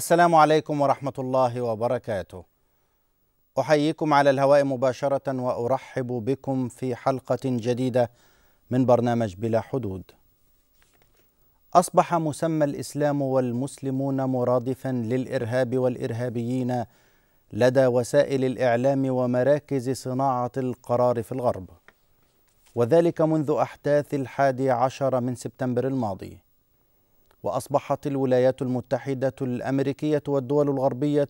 السلام عليكم ورحمة الله وبركاته. أحييكم على الهواء مباشرة وأرحب بكم في حلقة جديدة من برنامج بلا حدود. أصبح مسمى الإسلام والمسلمون مرادفا للإرهاب والإرهابيين لدى وسائل الإعلام ومراكز صناعة القرار في الغرب. وذلك منذ أحداث الحادي عشر من سبتمبر الماضي. واصبحت الولايات المتحده الامريكيه والدول الغربيه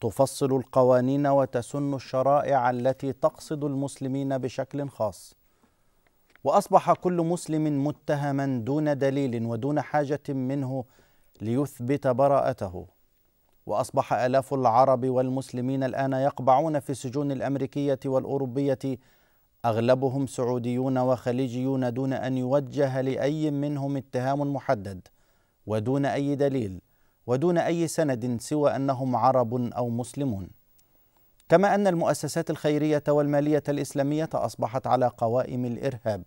تفصل القوانين وتسن الشرائع التي تقصد المسلمين بشكل خاص واصبح كل مسلم متهما دون دليل ودون حاجه منه ليثبت براءته واصبح الاف العرب والمسلمين الان يقبعون في السجون الامريكيه والاوروبيه أغلبهم سعوديون وخليجيون دون أن يوجه لأي منهم اتهام محدد ودون أي دليل ودون أي سند سوى أنهم عرب أو مسلمون كما أن المؤسسات الخيرية والمالية الإسلامية أصبحت على قوائم الإرهاب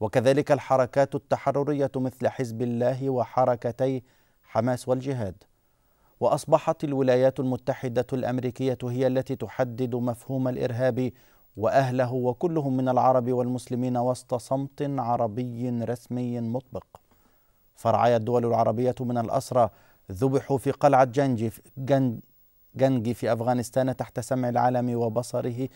وكذلك الحركات التحررية مثل حزب الله وحركتي حماس والجهاد وأصبحت الولايات المتحدة الأمريكية هي التي تحدد مفهوم الإرهاب واهله وكلهم من العرب والمسلمين وسط صمت عربي رسمي مطبق فرعايا الدول العربيه من الاسرى ذبحوا في قلعه جنجي جنجي في افغانستان تحت سمع العالم وبصره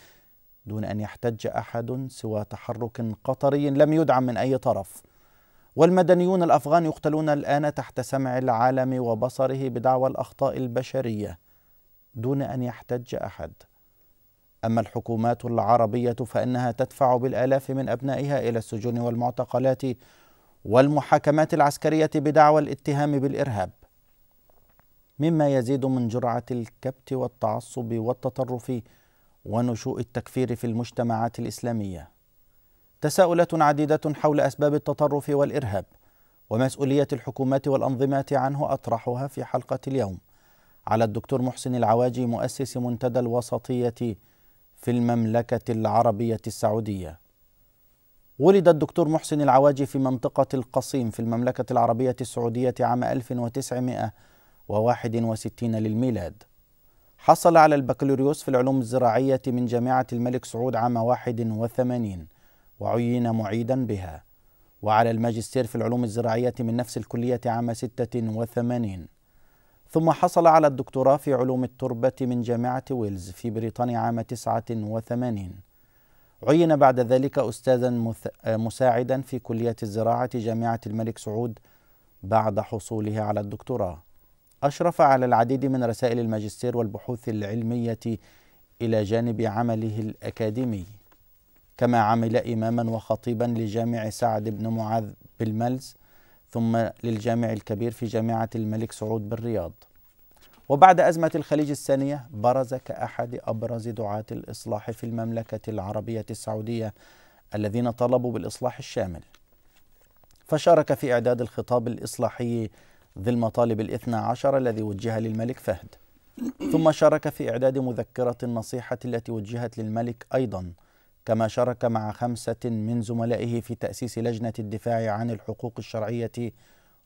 دون ان يحتج احد سوى تحرك قطري لم يدعم من اي طرف والمدنيون الافغان يقتلون الان تحت سمع العالم وبصره بدعوى الاخطاء البشريه دون ان يحتج احد أما الحكومات العربية فإنها تدفع بالآلاف من أبنائها إلى السجون والمعتقلات والمحاكمات العسكرية بدعوى الاتهام بالإرهاب مما يزيد من جرعة الكبت والتعصب والتطرف ونشوء التكفير في المجتمعات الإسلامية تساؤلات عديدة حول أسباب التطرف والإرهاب ومسؤولية الحكومات والأنظمات عنه أطرحها في حلقة اليوم على الدكتور محسن العواجي مؤسس منتدى الوسطية في المملكة العربية السعودية ولد الدكتور محسن العواجي في منطقة القصيم في المملكة العربية السعودية عام 1961 للميلاد حصل على البكالوريوس في العلوم الزراعية من جامعة الملك سعود عام 81 وعين معيدا بها وعلى الماجستير في العلوم الزراعية من نفس الكلية عام 86 ثم حصل على الدكتوراه في علوم التربة من جامعة ويلز في بريطانيا عام 89 عين بعد ذلك أستاذا آه، مساعدا في كلية الزراعة جامعة الملك سعود بعد حصوله على الدكتوراه أشرف على العديد من رسائل الماجستير والبحوث العلمية إلى جانب عمله الأكاديمي كما عمل إماما وخطيبا لجامع سعد بن معاذ بالملز ثم للجامع الكبير في جامعة الملك سعود بالرياض وبعد أزمة الخليج الثانية برز كأحد أبرز دعاة الإصلاح في المملكة العربية السعودية الذين طلبوا بالإصلاح الشامل فشارك في إعداد الخطاب الإصلاحي ذي المطالب الاثنى عشر الذي وجه للملك فهد ثم شارك في إعداد مذكرة النصيحة التي وجهت للملك أيضاً كما شارك مع خمسة من زملائه في تأسيس لجنة الدفاع عن الحقوق الشرعية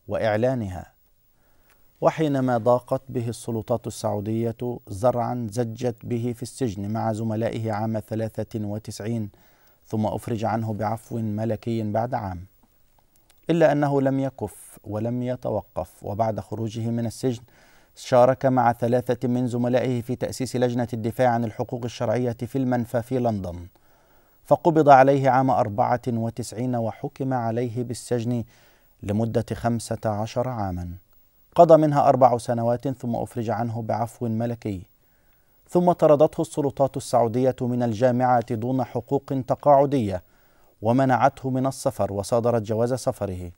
وإعلانها وحينما ضاقت به السلطات السعودية زرعا زجت به في السجن مع زملائه عام 93 ثم أفرج عنه بعفو ملكي بعد عام إلا أنه لم يكف ولم يتوقف وبعد خروجه من السجن شارك مع ثلاثة من زملائه في تأسيس لجنة الدفاع عن الحقوق الشرعية في المنفى في لندن فقبض عليه عام أربعة وتسعين وحكم عليه بالسجن لمدة خمسة عشر عاما قضى منها أربع سنوات ثم أفرج عنه بعفو ملكي ثم طردته السلطات السعودية من الجامعة دون حقوق تقاعدية ومنعته من السفر وصادرت جواز سفره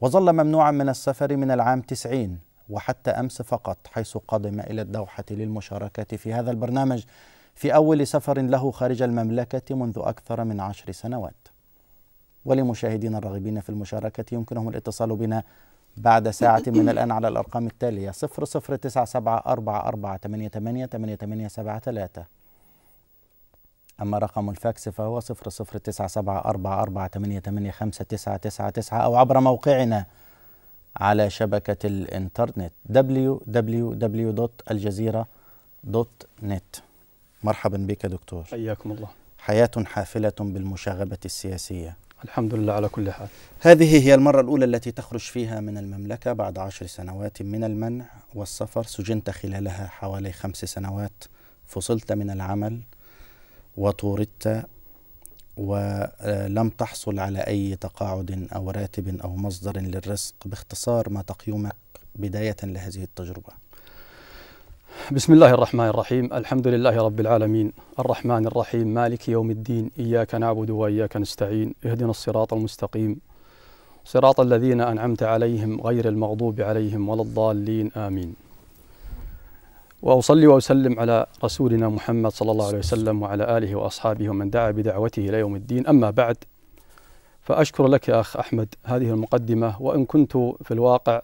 وظل ممنوعا من السفر من العام 90 وحتى أمس فقط حيث قدم إلى الدوحة للمشاركة في هذا البرنامج في أول سفر له خارج المملكة منذ أكثر من عشر سنوات ولمشاهدينا الراغبين في المشاركة يمكنهم الاتصال بنا بعد ساعة من الآن على الأرقام التالية 00974488873 أما رقم الفاكس فهو 009744888599 أو عبر موقعنا على شبكة الإنترنت www.aljazeera.net مرحبا بك دكتور حياكم الله حياة حافلة بالمشاغبة السياسية الحمد لله على كل حال هذه هي المرة الأولى التي تخرج فيها من المملكة بعد عشر سنوات من المنع والسفر سجنت خلالها حوالي خمس سنوات فصلت من العمل وطوردت ولم آه، تحصل على أي تقاعد أو راتب أو مصدر للرزق باختصار ما تقييمك بداية لهذه التجربة بسم الله الرحمن الرحيم الحمد لله رب العالمين الرحمن الرحيم مالك يوم الدين إياك نعبد وإياك نستعين اهدنا الصراط المستقيم صراط الذين أنعمت عليهم غير المغضوب عليهم ولا الضالين آمين وأصلي وأسلم على رسولنا محمد صلى الله عليه وسلم وعلى آله وأصحابه ومن دعا بدعوته إلى يوم الدين أما بعد فأشكر لك يا أخ أحمد هذه المقدمة وإن كنت في الواقع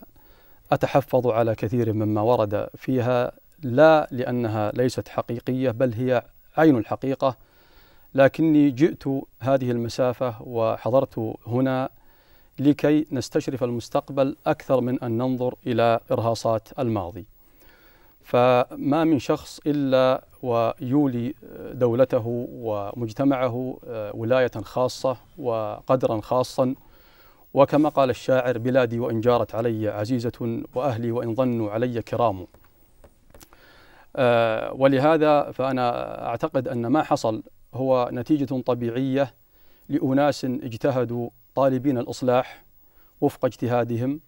أتحفظ على كثير مما ورد فيها لا لأنها ليست حقيقية بل هي عين الحقيقة لكني جئت هذه المسافة وحضرت هنا لكي نستشرف المستقبل أكثر من أن ننظر إلى إرهاصات الماضي فما من شخص إلا ويولي دولته ومجتمعه آه، ولاية خاصة وقدرا خاصا وكما قال الشاعر بلادي وإن جارت علي عزيزة وأهلي وإن ظنوا علي كرام آه، ولهذا فأنا أعتقد أن ما حصل هو نتيجة طبيعية لأناس اجتهدوا طالبين الإصلاح وفق اجتهادهم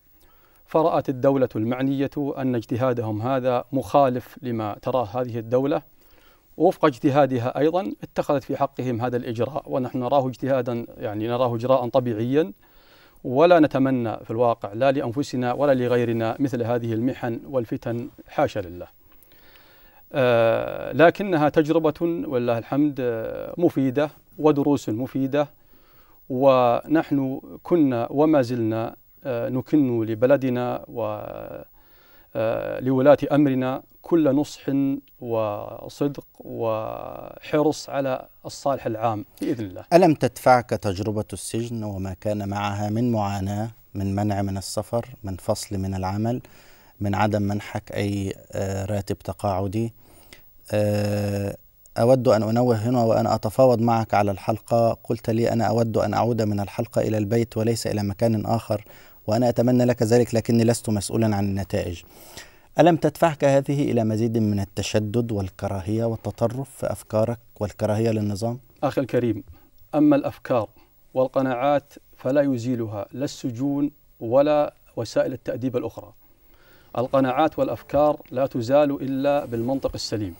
فرأت الدولة المعنية أن اجتهادهم هذا مخالف لما تراه هذه الدولة وفق اجتهادها أيضا اتخذت في حقهم هذا الإجراء ونحن نراه اجتهادا يعني نراه إجراء طبيعيا ولا نتمنى في الواقع لا لأنفسنا ولا لغيرنا مثل هذه المحن والفتن حاشا لله آه، لكنها تجربة ولله الحمد آه، مفيدة ودروس مفيدة ونحن كنا وما زلنا آه، نكن لبلدنا ولولاة أمرنا كل نصح وصدق وحرص على الصالح العام بإذن الله ألم تدفعك تجربة السجن وما كان معها من معاناة من منع من السفر من فصل من العمل من عدم منحك أي آه، راتب تقاعدي آه، أود أن أنوه هنا وأنا أتفاوض معك على الحلقة قلت لي أنا أود أن أعود من الحلقة إلى البيت وليس إلى مكان آخر وأنا أتمنى لك ذلك لكني لست مسؤولا عن النتائج ألم تدفعك هذه إلى مزيد من التشدد والكراهية والتطرف في أفكارك والكراهية للنظام؟ أخي الكريم أما الأفكار والقناعات فلا يزيلها لا السجون ولا وسائل التأديب الأخرى القناعات والأفكار لا تزال إلا بالمنطق السليم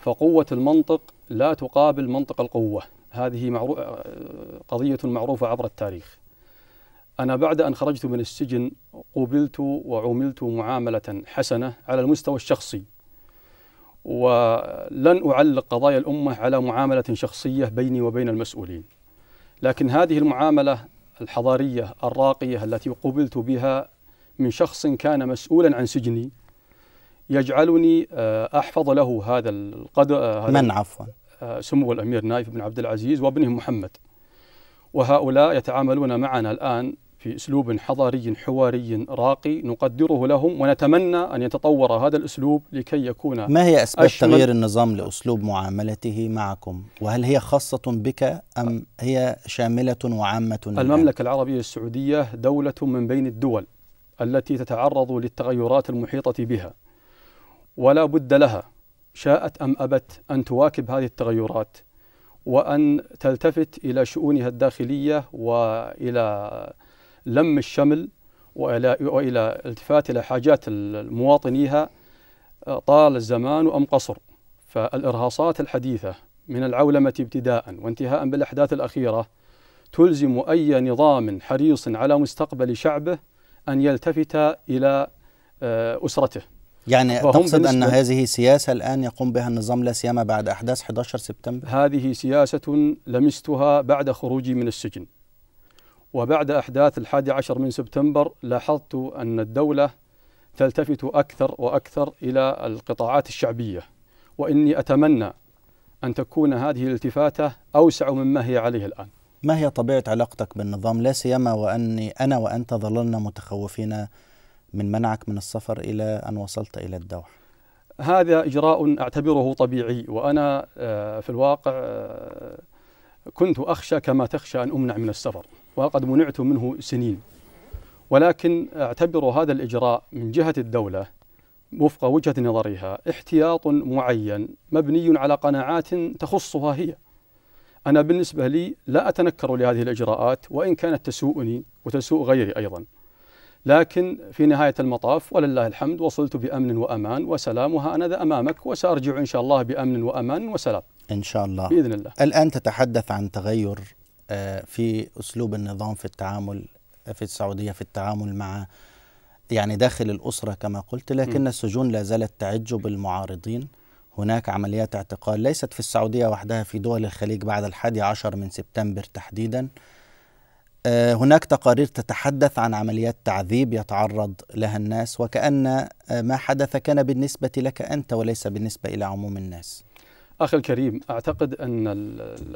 فقوة المنطق لا تقابل منطق القوة هذه معرو... آه، قضية معروفة عبر التاريخ أنا بعد أن خرجت من السجن قبلت وعملت معاملة حسنة على المستوى الشخصي ولن أعلق قضايا الأمة على معاملة شخصية بيني وبين المسؤولين لكن هذه المعاملة الحضارية الراقية التي قبلت بها من شخص كان مسؤولا عن سجني يجعلني آه، احفظ له هذا القدر آه، هذا من عفوا آه، سمو الامير نايف بن عبد العزيز وابنه محمد وهؤلاء يتعاملون معنا الان في اسلوب حضاري حواري راقي نقدره لهم ونتمنى ان يتطور هذا الاسلوب لكي يكون ما هي اسباب تغيير النظام لاسلوب معاملته معكم؟ وهل هي خاصه بك ام هي شامله وعامه؟ المملكه العربيه السعوديه دوله من بين الدول التي تتعرض للتغيرات المحيطة بها ولا بد لها شاءت أم أبت أن تواكب هذه التغيرات وأن تلتفت إلى شؤونها الداخلية وإلى لم الشمل وإلى, وإلى التفات إلى حاجات مواطنيها آه، طال الزمان أم قصر فالإرهاصات الحديثة من العولمة ابتداء وانتهاء بالأحداث الأخيرة تلزم أي نظام حريص على مستقبل شعبه أن يلتفت إلى آه، أسرته يعني تقصد أن هذه سياسة الآن يقوم بها النظام لا سيما بعد أحداث 11 سبتمبر هذه سياسة لمستها بعد خروجي من السجن وبعد أحداث الحادي عشر من سبتمبر لاحظت أن الدولة تلتفت أكثر وأكثر إلى القطاعات الشعبية وإني أتمنى أن تكون هذه الالتفاتة أوسع مما هي عليه الآن ما هي طبيعة علاقتك بالنظام لا سيما وأني أنا وأنت ظللنا متخوفين من منعك من السفر إلى أن وصلت إلى الدوحة هذا إجراء أعتبره طبيعي وأنا آه، في الواقع آه، كنت أخشى كما تخشى أن أمنع من السفر وقد منعت منه سنين ولكن أعتبر هذا الإجراء من جهة الدولة وفق وجهة نظرها احتياط معين مبني على قناعات تخصها هي أنا بالنسبة لي لا أتنكر لهذه الإجراءات وإن كانت تسوءني وتسوء غيري أيضا لكن في نهاية المطاف ولله الحمد وصلت بأمن وأمان وسلام أنا أمامك وسأرجع إن شاء الله بأمن وأمان وسلام إن شاء الله بإذن الله الآن تتحدث عن تغير آه، في أسلوب النظام في التعامل في السعودية في التعامل مع يعني داخل الأسرة كما قلت لكن السجون لا زالت تعج بالمعارضين هناك عمليات اعتقال ليست في السعودية وحدها في دول الخليج بعد الحادي عشر من سبتمبر تحديدا آه، هناك تقارير تتحدث عن عمليات تعذيب يتعرض لها الناس وكأن آه، ما حدث كان بالنسبة لك أنت وليس بالنسبة إلى عموم الناس أخي الكريم أعتقد أن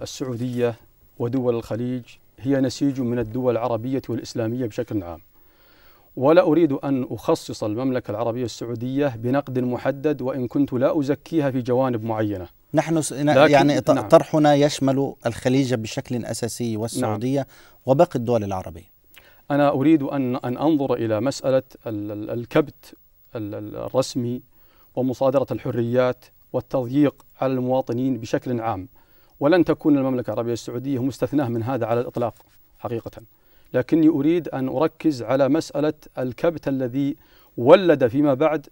السعودية ودول الخليج هي نسيج من الدول العربية والإسلامية بشكل عام ولا أريد أن أخصص المملكة العربية السعودية بنقد محدد وإن كنت لا أزكيها في جوانب معينة نحن س... يعني نعم. طرحنا يشمل الخليج بشكل أساسي والسعودية نعم. وباقي الدول العربية أنا أريد أن, أن أنظر إلى مسألة الكبت الرسمي ومصادرة الحريات والتضييق على المواطنين بشكل عام ولن تكون المملكة العربية السعودية مستثناة من هذا على الإطلاق حقيقة لكني أريد أن أركز على مسألة الكبت الذي ولد فيما بعد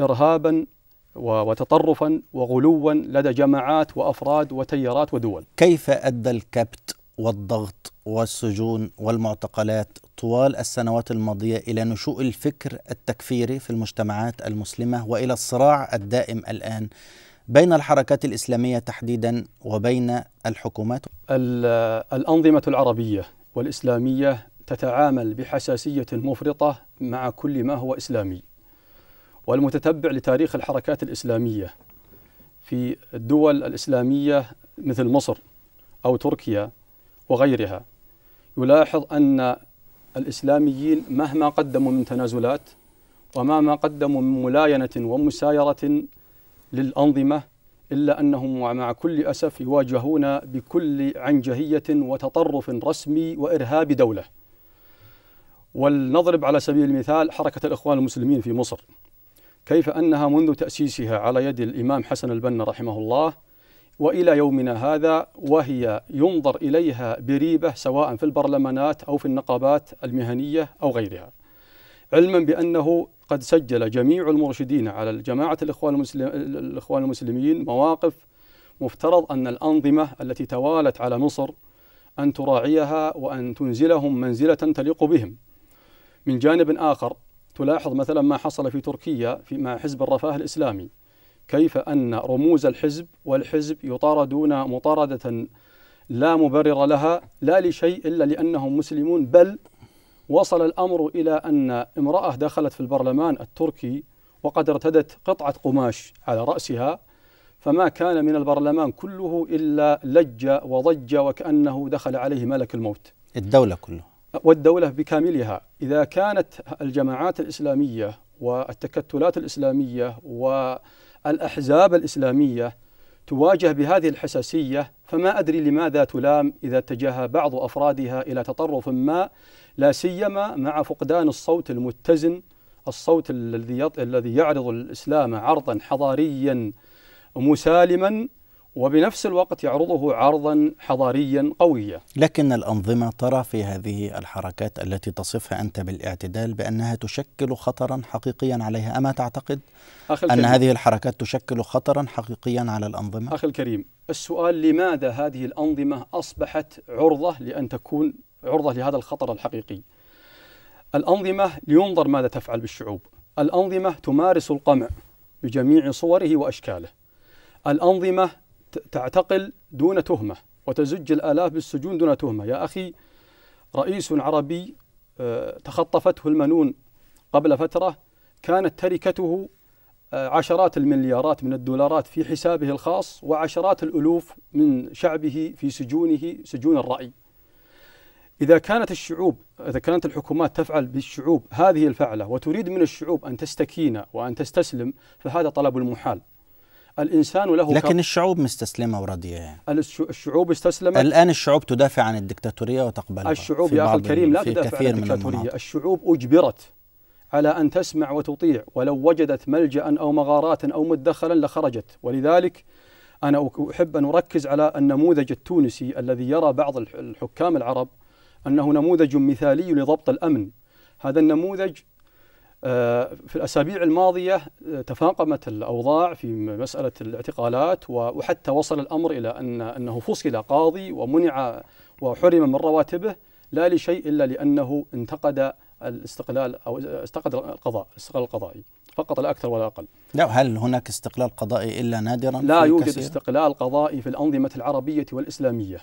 إرهابا وتطرفا وغلوا لدى جماعات وأفراد وتيارات ودول كيف أدى الكبت والضغط والسجون والمعتقلات طوال السنوات الماضية إلى نشوء الفكر التكفيري في المجتمعات المسلمة وإلى الصراع الدائم الآن بين الحركات الإسلامية تحديدا وبين الحكومات الأنظمة العربية والإسلامية تتعامل بحساسية مفرطة مع كل ما هو إسلامي والمتتبع لتاريخ الحركات الإسلامية في الدول الإسلامية مثل مصر أو تركيا وغيرها يلاحظ أن الإسلاميين مهما قدموا من تنازلات ومهما قدموا من ملاينة ومسايرة للأنظمة إلا أنهم ومع كل أسف يواجهون بكل عنجهية وتطرف رسمي وإرهاب دولة ولنضرب على سبيل المثال حركة الإخوان المسلمين في مصر كيف أنها منذ تأسيسها على يد الإمام حسن البنا رحمه الله وإلى يومنا هذا وهي ينظر إليها بريبة سواء في البرلمانات أو في النقابات المهنية أو غيرها علما بأنه قد سجل جميع المرشدين على جماعة الإخوان, المسلم الإخوان المسلمين مواقف مفترض أن الأنظمة التي توالت على مصر أن تراعيها وأن تنزلهم منزلة تليق بهم من جانب آخر تلاحظ مثلا ما حصل في تركيا في مع حزب الرفاه الإسلامي كيف أن رموز الحزب والحزب يطاردون مطاردة لا مبرر لها لا لشيء إلا لأنهم مسلمون بل وصل الأمر إلى أن امرأة دخلت في البرلمان التركي وقد ارتدت قطعة قماش على رأسها فما كان من البرلمان كله إلا لج وضج وكأنه دخل عليه ملك الموت الدولة كله والدولة بكاملها إذا كانت الجماعات الإسلامية والتكتلات الإسلامية والأحزاب الإسلامية تواجه بهذه الحساسية فما أدري لماذا تلام إذا اتجه بعض أفرادها إلى تطرف ما لا سيما مع فقدان الصوت المتزن الصوت الذي الذي يعرض الاسلام عرضا حضاريا مسالما وبنفس الوقت يعرضه عرضا حضاريا قويا. لكن الانظمه ترى في هذه الحركات التي تصفها انت بالاعتدال بانها تشكل خطرا حقيقيا عليها، اما تعتقد أخي الكريم. ان هذه الحركات تشكل خطرا حقيقيا على الانظمه؟ اخي الكريم، السؤال لماذا هذه الانظمه اصبحت عرضه لان تكون عرضة لهذا الخطر الحقيقي الأنظمة لينظر ماذا تفعل بالشعوب الأنظمة تمارس القمع بجميع صوره وأشكاله الأنظمة تعتقل دون تهمة وتزج الآلاف بالسجون دون تهمة يا أخي رئيس عربي آه، تخطفته المنون قبل فترة كانت تركته آه، عشرات المليارات من الدولارات في حسابه الخاص وعشرات الألوف من شعبه في سجونه سجون الرأي إذا كانت الشعوب إذا كانت الحكومات تفعل بالشعوب هذه الفعلة وتريد من الشعوب أن تستكين وأن تستسلم فهذا طلب المحال الانسان له لكن الشعوب مستسلمه وراضيه يعني. الشعوب استسلمت الان الشعوب تدافع عن الدكتاتوريه وتقبلها الشعوب يا اخي الكريم لا تدافع عن الدكتاتوريه الشعوب اجبرت على ان تسمع وتطيع ولو وجدت ملجا او مغارات او مدخلا لخرجت ولذلك انا احب ان اركز على النموذج التونسي الذي يرى بعض الحكام العرب أنه نموذج مثالي لضبط الأمن هذا النموذج آه، في الأسابيع الماضية آه، تفاقمت الأوضاع في مسألة الاعتقالات وحتى وصل الأمر إلى أن أنه فصل قاضي ومنع وحرم من رواتبه لا لشيء إلا لأنه انتقد الاستقلال أو استقد القضاء الاستقلال القضائي فقط لا أكثر ولا أقل لا هل هناك استقلال قضائي إلا نادرا لا يوجد كثير؟ استقلال قضائي في الأنظمة العربية والإسلامية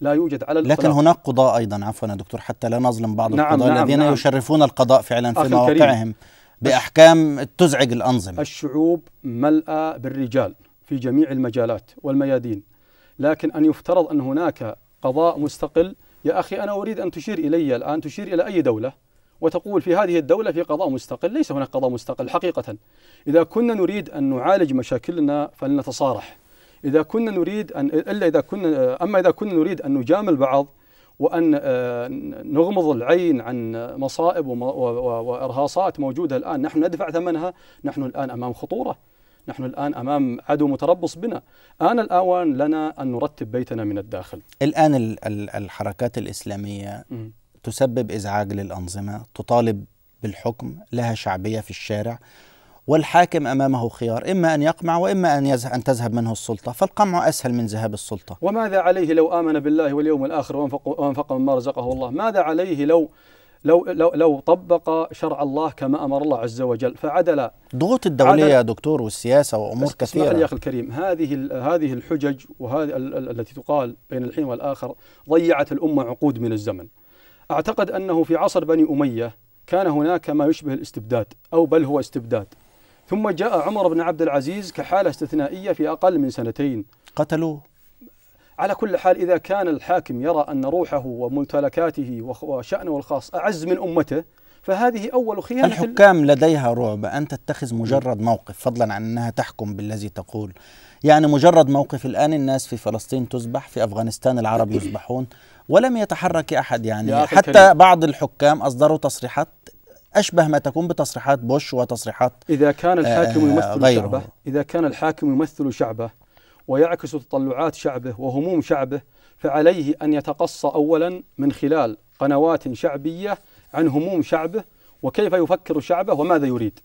لا يوجد على الإطلاق لكن هناك قضاء أيضا عفوا يا دكتور حتى لا نظلم بعض نعم القضاء نعم الذين نعم يشرفون القضاء فعلا في مواقعهم بأحكام تزعج الأنظمة الشعوب ملأى بالرجال في جميع المجالات والميادين لكن أن يفترض أن هناك قضاء مستقل يا أخي أنا أريد أن تشير إلي الآن تشير إلى أي دولة وتقول في هذه الدولة في قضاء مستقل ليس هناك قضاء مستقل حقيقة إذا كنا نريد أن نعالج مشاكلنا فلنتصارح إذا كنا نريد أن إلا إذا كنا أما إذا كنا نريد أن نجامل بعض وأن آه، نغمض العين عن مصائب وإرهاصات موجودة الآن نحن ندفع ثمنها نحن الآن أمام خطورة نحن الآن أمام عدو متربص بنا آن الأوان لنا أن نرتب بيتنا من الداخل الآن الحركات الإسلامية تسبب إزعاج للأنظمة تطالب بالحكم لها شعبية في الشارع والحاكم امامه خيار اما ان يقمع واما ان يزه ان تذهب منه السلطه فالقمع اسهل من ذهاب السلطه وماذا عليه لو امن بالله واليوم الاخر وانفق وانفق مما رزقه الله ماذا عليه لو لو لو لو طبق شرع الله كما امر الله عز وجل فعدل ضغوط الدوليه يا دكتور والسياسه وامور كثيره يا اخي الكريم هذه هذه الحجج وهذه التي تقال بين الحين والاخر ضيعت الامه عقود من الزمن اعتقد انه في عصر بني اميه كان هناك ما يشبه الاستبداد او بل هو استبداد ثم جاء عمر بن عبد العزيز كحالة استثنائية في أقل من سنتين قتلوه على كل حال إذا كان الحاكم يرى أن روحه وممتلكاته وشأنه الخاص أعز من أمته فهذه أول خيانة الحكام لديها رعب أن تتخذ مجرد موقف فضلا عن أنها تحكم بالذي تقول يعني مجرد موقف الآن الناس في فلسطين تذبح في أفغانستان العرب يذبحون ولم يتحرك أحد يعني حتى بعض الحكام أصدروا تصريحات أشبه ما تكون بتصريحات بوش وتصريحات إذا كان الحاكم آه، يمثل غيره. شعبه إذا كان الحاكم يمثل شعبه ويعكس تطلعات شعبه وهموم شعبه فعليه أن يتقصى أولا من خلال قنوات شعبية عن هموم شعبه وكيف يفكر شعبه وماذا يريد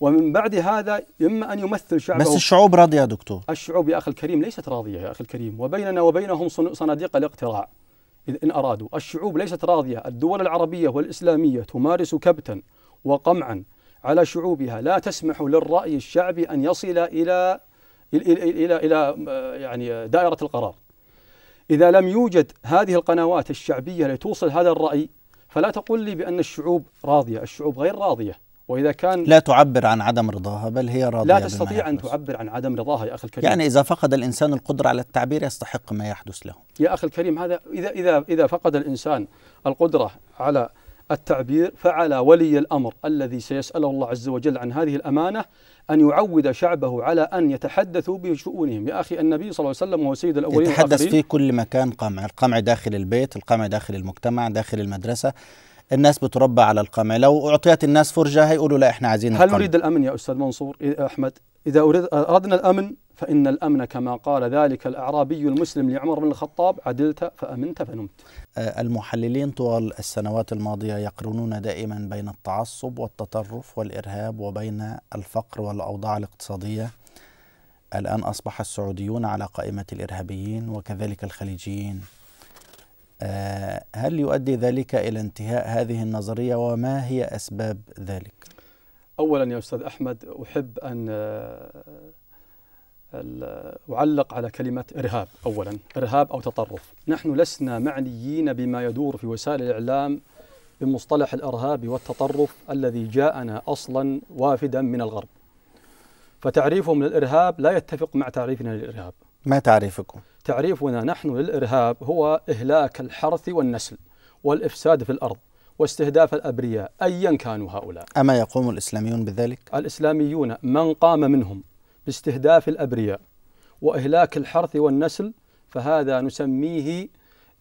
ومن بعد هذا إما أن يمثل شعبه بس الشعوب راضية يا دكتور الشعوب يا أخي الكريم ليست راضية يا أخي الكريم وبيننا وبينهم صناديق الاقتراع إذ إن أرادوا الشعوب ليست راضية الدول العربية والإسلامية تمارس كبتا وقمعا على شعوبها لا تسمح للرأي الشعبي أن يصل إلى إلى إلى, إلى آه، يعني دائرة القرار إذا لم يوجد هذه القنوات الشعبية لتوصل هذا الرأي فلا تقل لي بأن الشعوب راضية الشعوب غير راضية وإذا كان لا تعبر عن عدم رضاها بل هي راضية لا تستطيع أن تعبر عن عدم رضاها يا أخي الكريم يعني إذا فقد الإنسان القدرة على التعبير يستحق ما يحدث له يا أخي الكريم هذا إذا, إذا, إذا فقد الإنسان القدرة على التعبير فعلى ولي الأمر الذي سيسأله الله عز وجل عن هذه الأمانة أن يعود شعبه على أن يتحدثوا بشؤونهم يا أخي النبي صلى الله عليه وسلم هو سيد الأولين يتحدث في كل مكان قمع القمع داخل البيت القمع داخل المجتمع داخل المدرسة الناس بتربى على القمع لو أعطيت الناس فرجة هيقولوا لا إحنا عايزين هل نريد الأمن يا أستاذ منصور إيه، أحمد إذا أردنا الأمن فإن الأمن كما قال ذلك الأعرابي المسلم لعمر بن الخطاب عدلت فأمنت فنمت المحللين طوال السنوات الماضية يقرنون دائما بين التعصب والتطرف والإرهاب وبين الفقر والأوضاع الاقتصادية الآن أصبح السعوديون على قائمة الإرهابيين وكذلك الخليجيين هل يؤدي ذلك إلى انتهاء هذه النظرية وما هي أسباب ذلك؟ أولا يا أستاذ أحمد أحب أن أعلق على كلمة إرهاب أولا إرهاب أو تطرف نحن لسنا معنيين بما يدور في وسائل الإعلام بمصطلح الإرهاب والتطرف الذي جاءنا أصلا وافدا من الغرب فتعريفهم للإرهاب لا يتفق مع تعريفنا للإرهاب ما تعريفكم؟ تعريفنا نحن للإرهاب هو إهلاك الحرث والنسل والإفساد في الأرض واستهداف الأبرياء أيا كانوا هؤلاء أما يقوم الإسلاميون بذلك؟ الإسلاميون من قام منهم باستهداف الأبرياء وإهلاك الحرث والنسل فهذا نسميه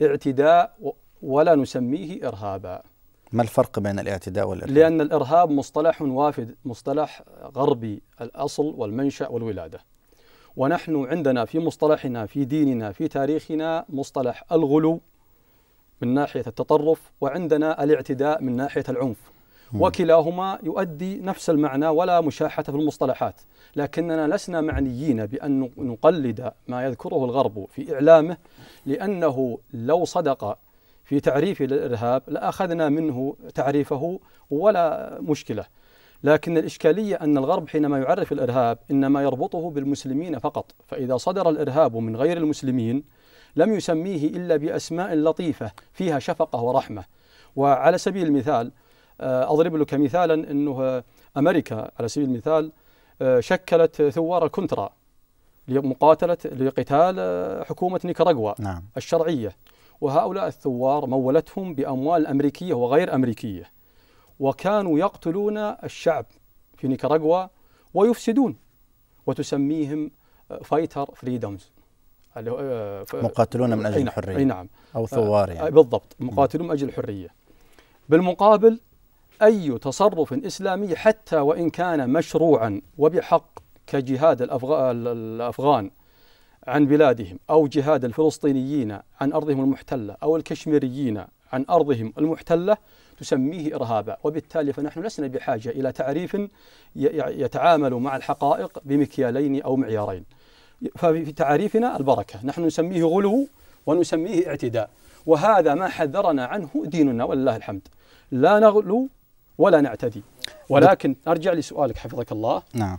اعتداء ولا نسميه إرهابا ما الفرق بين الاعتداء والإرهاب؟ لأن الإرهاب مصطلح وافد مصطلح غربي الأصل والمنشأ والولادة ونحن عندنا في مصطلحنا في ديننا في تاريخنا مصطلح الغلو من ناحية التطرف وعندنا الاعتداء من ناحية العنف وكلاهما يؤدي نفس المعنى ولا مشاحة في المصطلحات لكننا لسنا معنيين بأن نقلد ما يذكره الغرب في إعلامه لأنه لو صدق في تعريف الإرهاب لأخذنا منه تعريفه ولا مشكلة لكن الإشكالية أن الغرب حينما يعرف الإرهاب إنما يربطه بالمسلمين فقط فإذا صدر الإرهاب من غير المسلمين لم يسميه إلا بأسماء لطيفة فيها شفقة ورحمة وعلى سبيل المثال آه، أضرب لك مثالا أنه أمريكا على سبيل المثال آه، شكلت ثوار الكونترا لمقاتلة لقتال آه، حكومة نيكاراغوا نعم. الشرعية وهؤلاء الثوار مولتهم بأموال أمريكية وغير أمريكية وكانوا يقتلون الشعب في نيكاراغوا ويفسدون وتسميهم فايتر فريدومز مقاتلون من اجل نعم، الحريه اي نعم او ثوار يعني بالضبط مقاتلون من اجل الحريه بالمقابل أي تصرف إسلامي حتى وإن كان مشروعا وبحق كجهاد الأفغان عن بلادهم أو جهاد الفلسطينيين عن أرضهم المحتلة أو الكشميريين عن أرضهم المحتلة تسميه إرهابا وبالتالي فنحن لسنا بحاجة إلى تعريف يتعامل مع الحقائق بمكيالين أو معيارين ففي تعريفنا البركة نحن نسميه غلو ونسميه اعتداء وهذا ما حذرنا عنه ديننا ولله الحمد لا نغلو ولا نعتدي ولكن ارجع لسؤالك حفظك الله نعم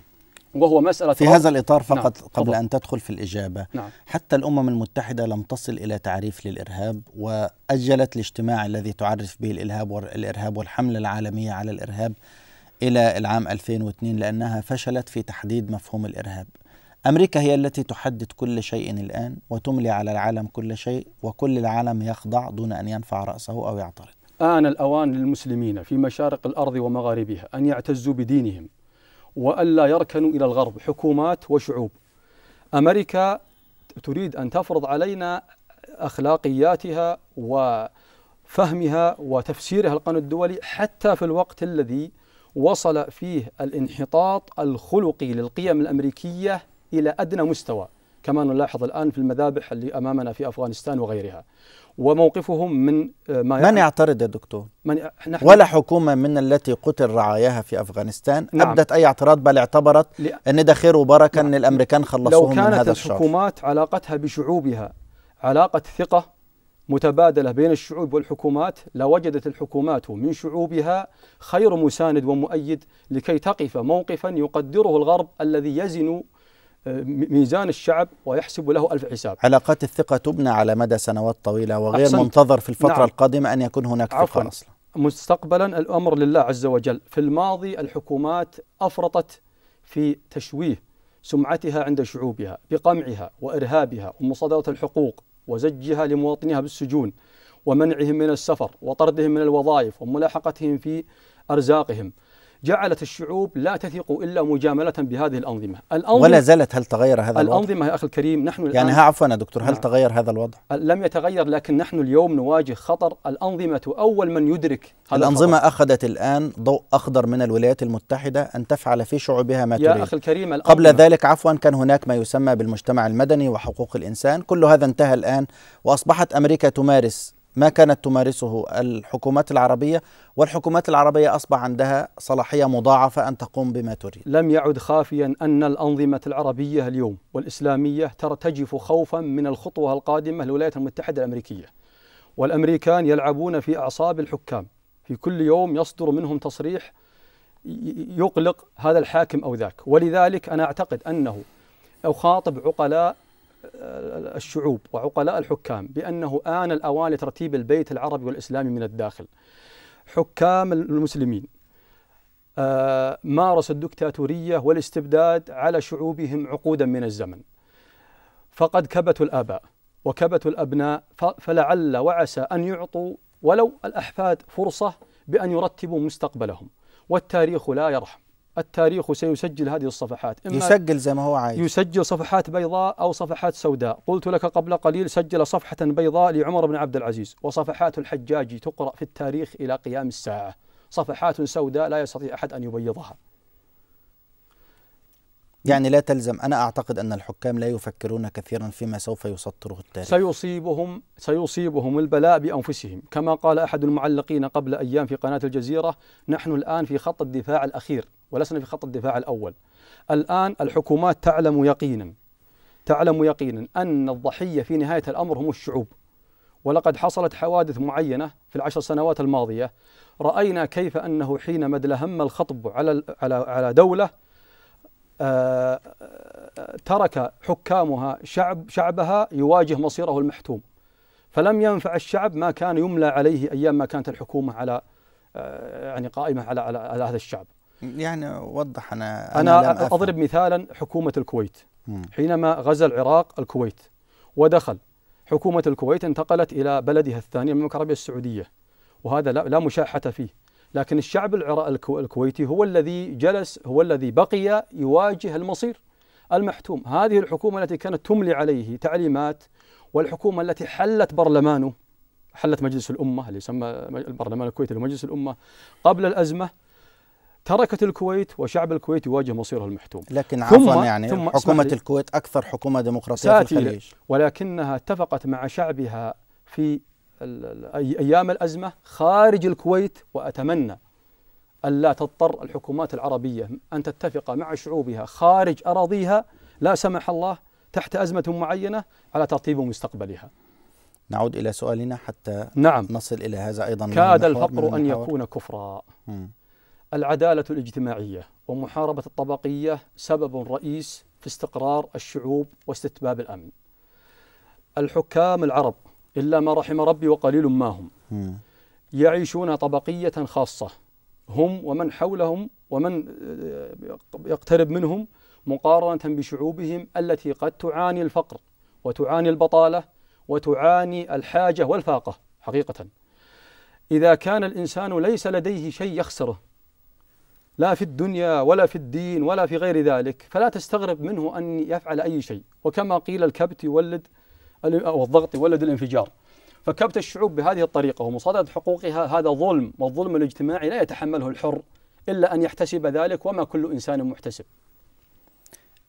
وهو مسألة في هذا الإطار نعم، فقط نعم. قبل أن تدخل في الإجابة نعم. حتى الأمم المتحدة لم تصل إلى تعريف للإرهاب وأجلت الاجتماع الذي تعرف به الإرهاب والإرهاب والحملة العالمية على الإرهاب إلى العام 2002 لأنها فشلت في تحديد مفهوم الإرهاب أمريكا هي التي تحدد كل شيء الآن وتملي على العالم كل شيء وكل العالم يخضع دون أن ينفع رأسه أو يعترض آن الأوان للمسلمين في مشارق الأرض ومغاربها أن يعتزوا بدينهم وألا يركنوا إلى الغرب حكومات وشعوب أمريكا تريد أن تفرض علينا أخلاقياتها وفهمها وتفسيرها القانون الدولي حتى في الوقت الذي وصل فيه الانحطاط الخلقي للقيم الأمريكية إلى أدنى مستوى كما نلاحظ الآن في المذابح اللي أمامنا في أفغانستان وغيرها وموقفهم من آه، ما يعني من يعترض يا دكتور؟ من نحن ولا حكومة من التي قتل رعاياها في أفغانستان نعم. أبدت أي اعتراض بل اعتبرت أن ده خير وبركة نعم. أن الأمريكان خلصوهم من هذا الشر لو كانت الحكومات علاقتها بشعوبها علاقة ثقة متبادله بين الشعوب والحكومات لوجدت الحكومات من شعوبها خير مساند ومؤيد لكي تقف موقفا يقدره الغرب الذي يزن ميزان الشعب ويحسب له ألف حساب علاقات الثقة تبنى على مدى سنوات طويلة وغير أحسنت. منتظر في الفترة نعم. القادمة أن يكون هناك ثقة أصلا مستقبلا الأمر لله عز وجل في الماضي الحكومات أفرطت في تشويه سمعتها عند شعوبها بقمعها وإرهابها ومصادرة الحقوق وزجها لمواطنيها بالسجون ومنعهم من السفر وطردهم من الوظائف وملاحقتهم في أرزاقهم جعلت الشعوب لا تثق الا مجامله بهذه الانظمه, الأنظمة ولا زالت هل تغير هذا الوضع الانظمه يا اخي الكريم نحن يعني ها عفوا يا دكتور هل نعم. تغير هذا الوضع أه، لم يتغير لكن نحن اليوم نواجه خطر الانظمه اول من يدرك هذا الانظمه الخطر. اخذت الان ضوء اخضر من الولايات المتحده ان تفعل في شعوبها ما يا تريد اخي الكريم الأنظمة. قبل ذلك عفوا كان هناك ما يسمى بالمجتمع المدني وحقوق الانسان كل هذا انتهى الان واصبحت امريكا تمارس ما كانت تمارسه الحكومات العربية والحكومات العربية أصبح عندها صلاحية مضاعفة أن تقوم بما تريد لم يعد خافيا أن الأنظمة العربية اليوم والإسلامية ترتجف خوفا من الخطوة القادمة للولايات المتحدة الأمريكية والأمريكان يلعبون في أعصاب الحكام في كل يوم يصدر منهم تصريح يقلق هذا الحاكم أو ذاك ولذلك أنا أعتقد أنه أخاطب عقلاء الشعوب وعقلاء الحكام بأنه آن الأوان لترتيب البيت العربي والإسلامي من الداخل حكام المسلمين آه، مارسوا الدكتاتورية والاستبداد على شعوبهم عقودا من الزمن فقد كبتوا الآباء وكبتوا الأبناء فلعل وعسى أن يعطوا ولو الأحفاد فرصة بأن يرتبوا مستقبلهم والتاريخ لا يرحم التاريخ سيسجل هذه الصفحات إما يسجل زي ما هو عايز يسجل صفحات بيضاء أو صفحات سوداء قلت لك قبل قليل سجل صفحة بيضاء لعمر بن عبد العزيز وصفحات الحجاج تقرأ في التاريخ إلى قيام الساعة صفحات سوداء لا يستطيع أحد أن يبيضها يعني لا تلزم أنا أعتقد أن الحكام لا يفكرون كثيرا فيما سوف يسطره التاريخ سيصيبهم سيصيبهم البلاء بأنفسهم كما قال أحد المعلقين قبل أيام في قناة الجزيرة نحن الآن في خط الدفاع الأخير ولسنا في خط الدفاع الأول الآن الحكومات تعلم يقينا تعلم يقينا أن الضحية في نهاية الأمر هم الشعوب ولقد حصلت حوادث معينة في العشر سنوات الماضية رأينا كيف أنه حين مد هم الخطب على على دولة آه، ترك حكامها شعب شعبها يواجه مصيره المحتوم فلم ينفع الشعب ما كان يملى عليه أيام ما كانت الحكومة على آه، يعني قائمة على, على هذا الشعب يعني وضح أنا أنا, أنا أضرب مثالا حكومة الكويت حينما غزا العراق الكويت ودخل حكومة الكويت انتقلت إلى بلدها الثاني المملكة العربية السعودية وهذا لا مشاحة فيه لكن الشعب الكويتي هو الذي جلس هو الذي بقي يواجه المصير المحتوم هذه الحكومة التي كانت تملي عليه تعليمات والحكومة التي حلت برلمانه حلت مجلس الأمة اللي يسمى البرلمان الكويتي اللي هو مجلس الأمة قبل الأزمة تركت الكويت وشعب الكويت يواجه مصيره المحتوم لكن عفوا يعني ثم حكومة الكويت أكثر حكومة ديمقراطية في الخليج ولكنها اتفقت مع شعبها في أيام الأزمة خارج الكويت وأتمنى ألا تضطر الحكومات العربية أن تتفق مع شعوبها خارج أراضيها لا سمح الله تحت أزمة معينة على ترتيب مستقبلها نعود إلى سؤالنا حتى نعم نصل إلى هذا أيضا كاد الفقر أن يكون كفرا العدالة الاجتماعية ومحاربة الطبقية سبب رئيس في استقرار الشعوب واستتباب الأمن الحكام العرب إلا ما رحم ربي وقليل ما هم يعيشون طبقية خاصة هم ومن حولهم ومن آه، يقترب منهم مقارنة بشعوبهم التي قد تعاني الفقر وتعاني البطالة وتعاني الحاجة والفاقة حقيقة إذا كان الإنسان ليس لديه شيء يخسره لا في الدنيا ولا في الدين ولا في غير ذلك فلا تستغرب منه أن يفعل أي شيء وكما قيل الكبت يولد أو الضغط يولد الانفجار فكبت الشعوب بهذه الطريقة ومصادرة حقوقها هذا ظلم والظلم الاجتماعي لا يتحمله الحر إلا أن يحتسب ذلك وما كل إنسان محتسب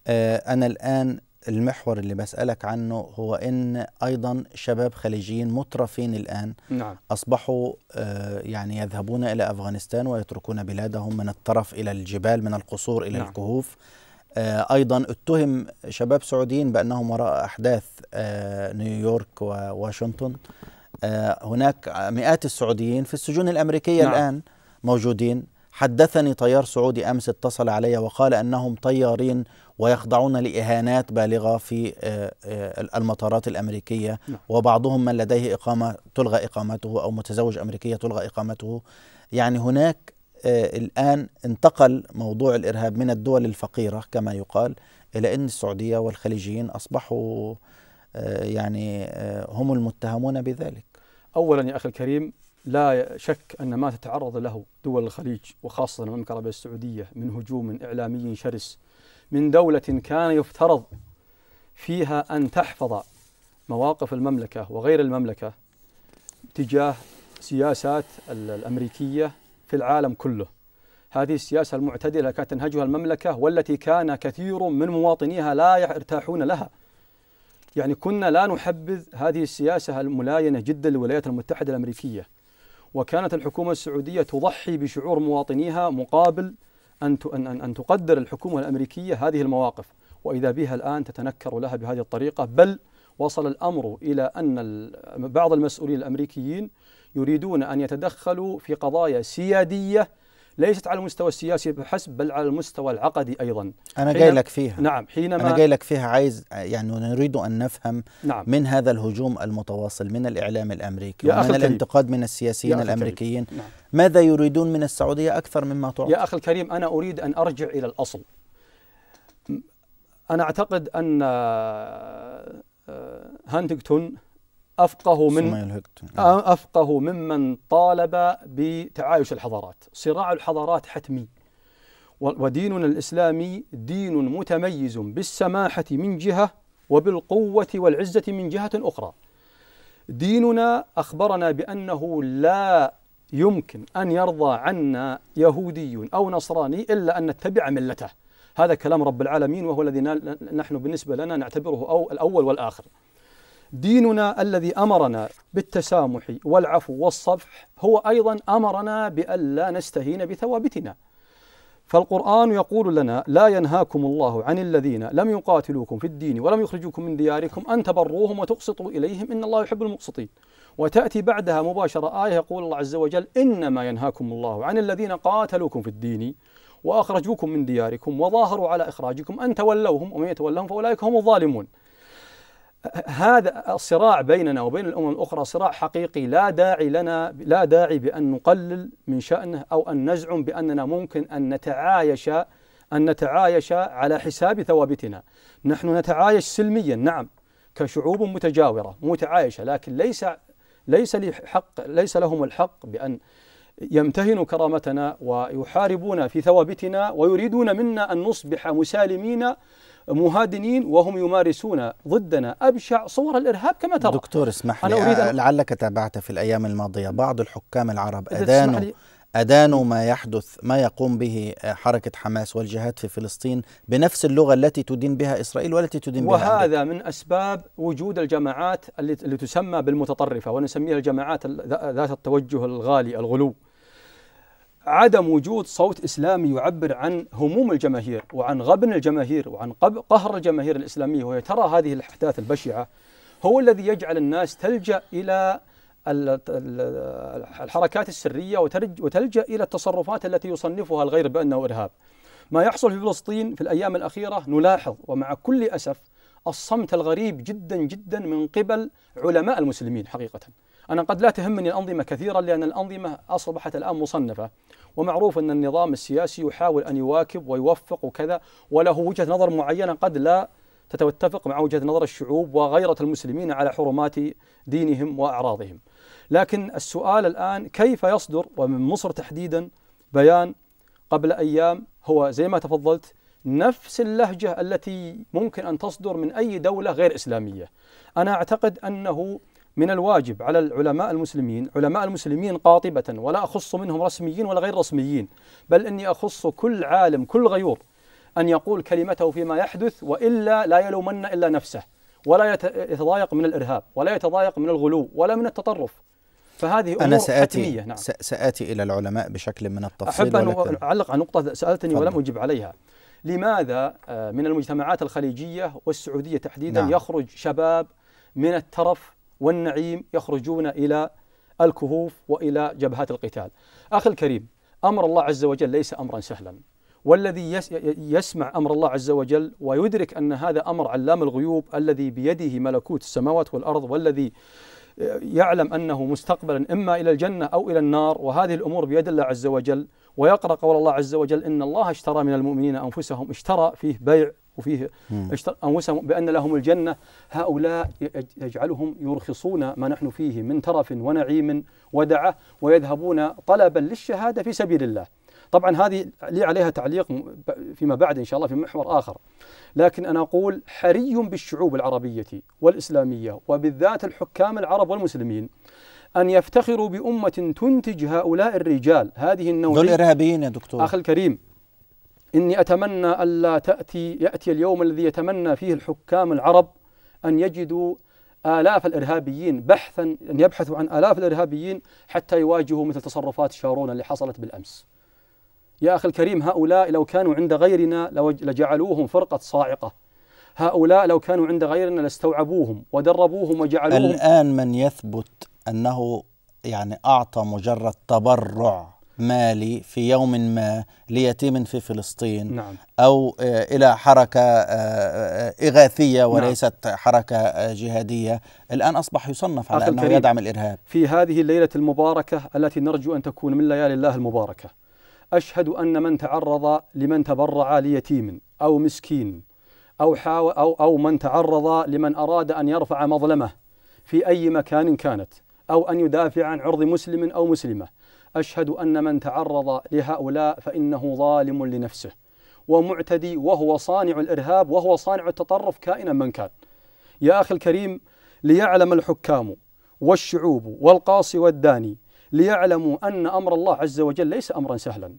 آه، أنا الآن المحور اللي بسألك عنه هو أن أيضا شباب خليجيين مترفين الآن نعم. أصبحوا آه، يعني يذهبون إلى أفغانستان ويتركون بلادهم من الطرف إلى الجبال من القصور إلى نعم. الكهوف آه، أيضا اتهم شباب سعوديين بأنهم وراء أحداث آه، نيويورك وواشنطن هناك مئات السعوديين في السجون الأمريكية نعم. الآن موجودين حدثني طيار سعودي امس اتصل علي وقال انهم طيارين ويخضعون لإهانات بالغة في آه، آه، المطارات الأمريكية نعم. وبعضهم من لديه إقامة تلغى إقامته أو متزوج أمريكية تلغى إقامته يعني هناك آه، الآن انتقل موضوع الإرهاب من الدول الفقيرة كما يقال إلى أن السعودية والخليجيين أصبحوا يعني هم المتهمون بذلك أولا يا أخي الكريم لا شك أن ما تتعرض له دول الخليج وخاصة المملكة العربية السعودية من هجوم إعلامي شرس من دولة كان يفترض فيها أن تحفظ مواقف المملكة وغير المملكة تجاه سياسات الأمريكية في العالم كله هذه السياسة المعتدلة كانت تنهجها المملكة والتي كان كثير من مواطنيها لا يرتاحون لها يعني كنا لا نحبذ هذه السياسة الملاينة جدا للولايات المتحدة الأمريكية وكانت الحكومة السعودية تضحي بشعور مواطنيها مقابل أن أن أن تقدر الحكومة الأمريكية هذه المواقف وإذا بها الآن تتنكر لها بهذه الطريقة بل وصل الأمر إلى أن بعض المسؤولين الأمريكيين يريدون أن يتدخلوا في قضايا سيادية ليست على المستوى السياسي فحسب بل على المستوى العقدي ايضا انا جاي لك فيها نعم حينما انا جاي لك فيها عايز يعني نريد ان نفهم نعم من هذا الهجوم المتواصل من الاعلام الامريكي يا ومن الانتقاد من السياسيين الامريكيين نعم. ماذا يريدون من السعوديه اكثر مما تعطي يا اخي الكريم انا اريد ان ارجع الى الاصل انا اعتقد ان آه، هانتينغتون أفقه من نعم. آه، أفقه ممن طالب بتعايش الحضارات صراع الحضارات حتمي وديننا الإسلامي دين متميز بالسماحة من جهة وبالقوة والعزة من جهة أخرى ديننا أخبرنا بأنه لا يمكن أن يرضى عنا يهودي أو نصراني إلا أن نتبع ملته هذا كلام رب العالمين وهو الذي نحن بالنسبة لنا نعتبره أو الأول والآخر ديننا الذي امرنا بالتسامح والعفو والصفح هو ايضا امرنا بالا نستهين بثوابتنا فالقرآن يقول لنا لا ينهاكم الله عن الذين لم يقاتلوكم في الدين ولم يخرجوكم من دياركم أن تبروهم وتقسطوا إليهم إن الله يحب المقسطين وتأتي بعدها مباشرة آية يقول الله عز وجل إنما ينهاكم الله عن الذين قاتلوكم في الدين وأخرجوكم من دياركم وظاهروا على إخراجكم أن تولوهم ومن يتولهم فأولئك هم الظالمون هذا الصراع بيننا وبين الامم الاخرى صراع حقيقي لا داعي لنا لا داعي بان نقلل من شانه او ان نزعم باننا ممكن ان نتعايش ان نتعايش على حساب ثوابتنا. نحن نتعايش سلميا نعم كشعوب متجاوره متعايشه لكن ليس ليس لي حق ليس لهم الحق بان يمتهنوا كرامتنا ويحاربون في ثوابتنا ويريدون منا ان نصبح مسالمين مهادنين وهم يمارسون ضدنا أبشع صور الإرهاب كما ترى دكتور اسمح لي أريد أن... لعلك تابعت في الأيام الماضية بعض الحكام العرب أدانوا أدانوا ما يحدث ما يقوم به حركة حماس والجهاد في فلسطين بنفس اللغة التي تدين بها إسرائيل والتي تدين بها وهذا من أسباب وجود الجماعات التي تسمى بالمتطرفة ونسميها الجماعات ذات التوجه الغالي الغلو عدم وجود صوت إسلامي يعبر عن هموم الجماهير وعن غبن الجماهير وعن قهر الجماهير الإسلامية وهي ترى هذه الأحداث البشعة هو الذي يجعل الناس تلجأ إلى الحركات السرية وتلجأ إلى التصرفات التي يصنفها الغير بأنه إرهاب ما يحصل في فلسطين في الأيام الأخيرة نلاحظ ومع كل أسف الصمت الغريب جدا جدا من قبل علماء المسلمين حقيقة أنا قد لا تهمني الأنظمة كثيرا لأن الأنظمة أصبحت الآن مصنفة ومعروف أن النظام السياسي يحاول أن يواكب ويوفق وكذا وله وجهة نظر معينة قد لا تتفق مع وجهة نظر الشعوب وغيرة المسلمين على حرمات دينهم وأعراضهم لكن السؤال الآن كيف يصدر ومن مصر تحديدا بيان قبل أيام هو زي ما تفضلت نفس اللهجة التي ممكن أن تصدر من أي دولة غير إسلامية أنا أعتقد أنه من الواجب على العلماء المسلمين علماء المسلمين قاطبة ولا أخص منهم رسميين ولا غير رسميين بل إني أخص كل عالم كل غيور أن يقول كلمته فيما يحدث وإلا لا يلومن إلا نفسه ولا يتضايق من الإرهاب ولا يتضايق من الغلو ولا من التطرف فهذه أمور أنا سآتي حتمية نعم. سآتي إلى العلماء بشكل من التفصيل أحب أن أعلق عن نقطة سألتني فضل. ولم أجب عليها لماذا آه، من المجتمعات الخليجية والسعودية تحديدا نعم. يخرج شباب من الترف والنعيم يخرجون إلى الكهوف وإلى جبهات القتال أخي الكريم أمر الله عز وجل ليس أمرا سهلا والذي يسمع أمر الله عز وجل ويدرك أن هذا أمر علام الغيوب الذي بيده ملكوت السماوات والأرض والذي يعلم أنه مستقبلا إما إلى الجنة أو إلى النار وهذه الأمور بيد الله عز وجل ويقرأ قول الله عز وجل إن الله اشترى من المؤمنين أنفسهم اشترى فيه بيع وفيه أنوسهم بأن لهم الجنة هؤلاء يجعلهم يرخصون ما نحن فيه من ترف ونعيم ودعة ويذهبون طلبا للشهادة في سبيل الله طبعا هذه لي عليها تعليق فيما بعد إن شاء الله في محور آخر لكن أنا أقول حري بالشعوب العربية والإسلامية وبالذات الحكام العرب والمسلمين أن يفتخروا بأمة تنتج هؤلاء الرجال هذه النوعية دول إرهابيين يا دكتور أخي الكريم إني أتمنى ألا تأتي يأتي اليوم الذي يتمنى فيه الحكام العرب أن يجدوا آلاف الإرهابيين بحثا أن يبحثوا عن آلاف الإرهابيين حتى يواجهوا مثل تصرفات شارون اللي حصلت بالأمس يا أخي الكريم هؤلاء لو كانوا عند غيرنا لجعلوهم فرقة صاعقة هؤلاء لو كانوا عند غيرنا لاستوعبوهم ودربوهم وجعلوهم الآن من يثبت أنه يعني أعطى مجرد تبرع مالي في يوم ما ليتيم في فلسطين نعم. أو آه، إلى حركة آه، آه، إغاثية نعم. وليست نعم. حركة جهادية الآن أصبح يصنف على أنه يدعم الإرهاب في هذه الليلة المباركة التي نرجو أن تكون من ليالي الله المباركة أشهد أن من تعرض لمن تبرع ليتيم أو مسكين أو, حاو أو, أو من تعرض لمن أراد أن يرفع مظلمة في أي مكان كانت أو أن يدافع عن عرض مسلم أو مسلمة أشهد أن من تعرض لهؤلاء فإنه ظالم لنفسه ومعتدي وهو صانع الإرهاب وهو صانع التطرف كائنا من كان يا أخي الكريم ليعلم الحكام والشعوب والقاصي والداني ليعلموا أن أمر الله عز وجل ليس أمرا سهلا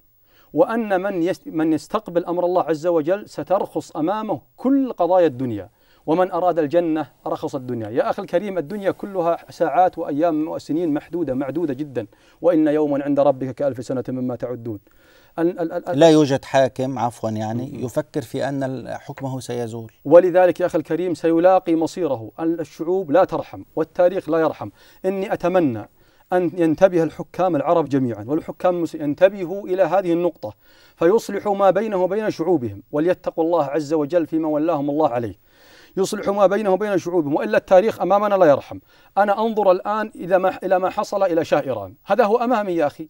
وأن من من يستقبل أمر الله عز وجل سترخص أمامه كل قضايا الدنيا ومن أراد الجنة رخص الدنيا يا أخي الكريم الدنيا كلها ساعات وأيام وسنين محدودة معدودة جدا وإن يوما عند ربك كألف سنة مما تعدون لا يوجد حاكم عفوا يعني يفكر في أن حكمه سيزول ولذلك يا أخي الكريم سيلاقي مصيره الشعوب لا ترحم والتاريخ لا يرحم إني أتمنى أن ينتبه الحكام العرب جميعا والحكام ينتبهوا إلى هذه النقطة فيصلحوا ما بينه وبين شعوبهم وليتقوا الله عز وجل فيما ولاهم الله عليه يصلح ما بينه وبين شعوبهم والا التاريخ امامنا لا يرحم انا انظر الان اذا ما الى ما حصل الى شاه ايران هذا هو امامي يا اخي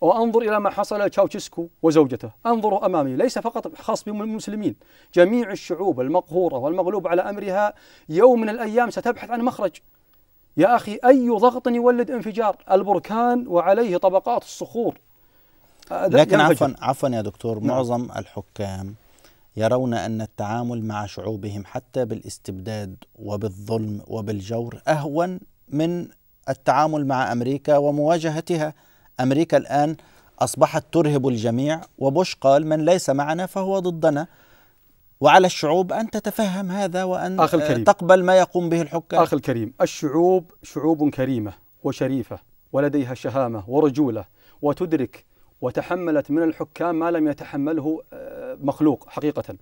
وانظر الى ما حصل تشاوتشيسكو وزوجته انظر امامي ليس فقط خاص بالمسلمين جميع الشعوب المقهوره والمغلوب على امرها يوم من الايام ستبحث عن مخرج يا اخي اي ضغط يولد انفجار البركان وعليه طبقات الصخور أه، لكن عفوا عفوا يا دكتور نعم. معظم الحكام يرون أن التعامل مع شعوبهم حتى بالاستبداد وبالظلم وبالجور أهون من التعامل مع أمريكا ومواجهتها أمريكا الآن أصبحت ترهب الجميع وبوش قال من ليس معنا فهو ضدنا وعلى الشعوب أن تتفهم هذا وأن آه، تقبل ما يقوم به الحكام أخي الكريم الشعوب شعوب كريمة وشريفة ولديها شهامة ورجولة وتدرك وتحملت من الحكام ما لم يتحمله آه، مخلوق حقيقة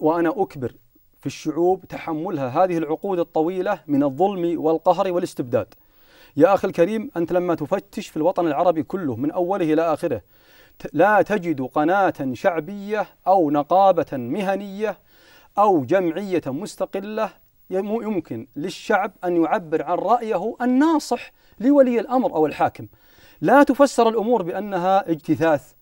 وأنا أكبر في الشعوب تحملها هذه العقود الطويلة من الظلم والقهر والاستبداد يا أخي الكريم أنت لما تفتش في الوطن العربي كله من أوله إلى آخره لا تجد قناة شعبية أو نقابة مهنية أو جمعية مستقلة يمكن للشعب أن يعبر عن رأيه الناصح لولي الأمر أو الحاكم لا تفسر الأمور بأنها اجتثاث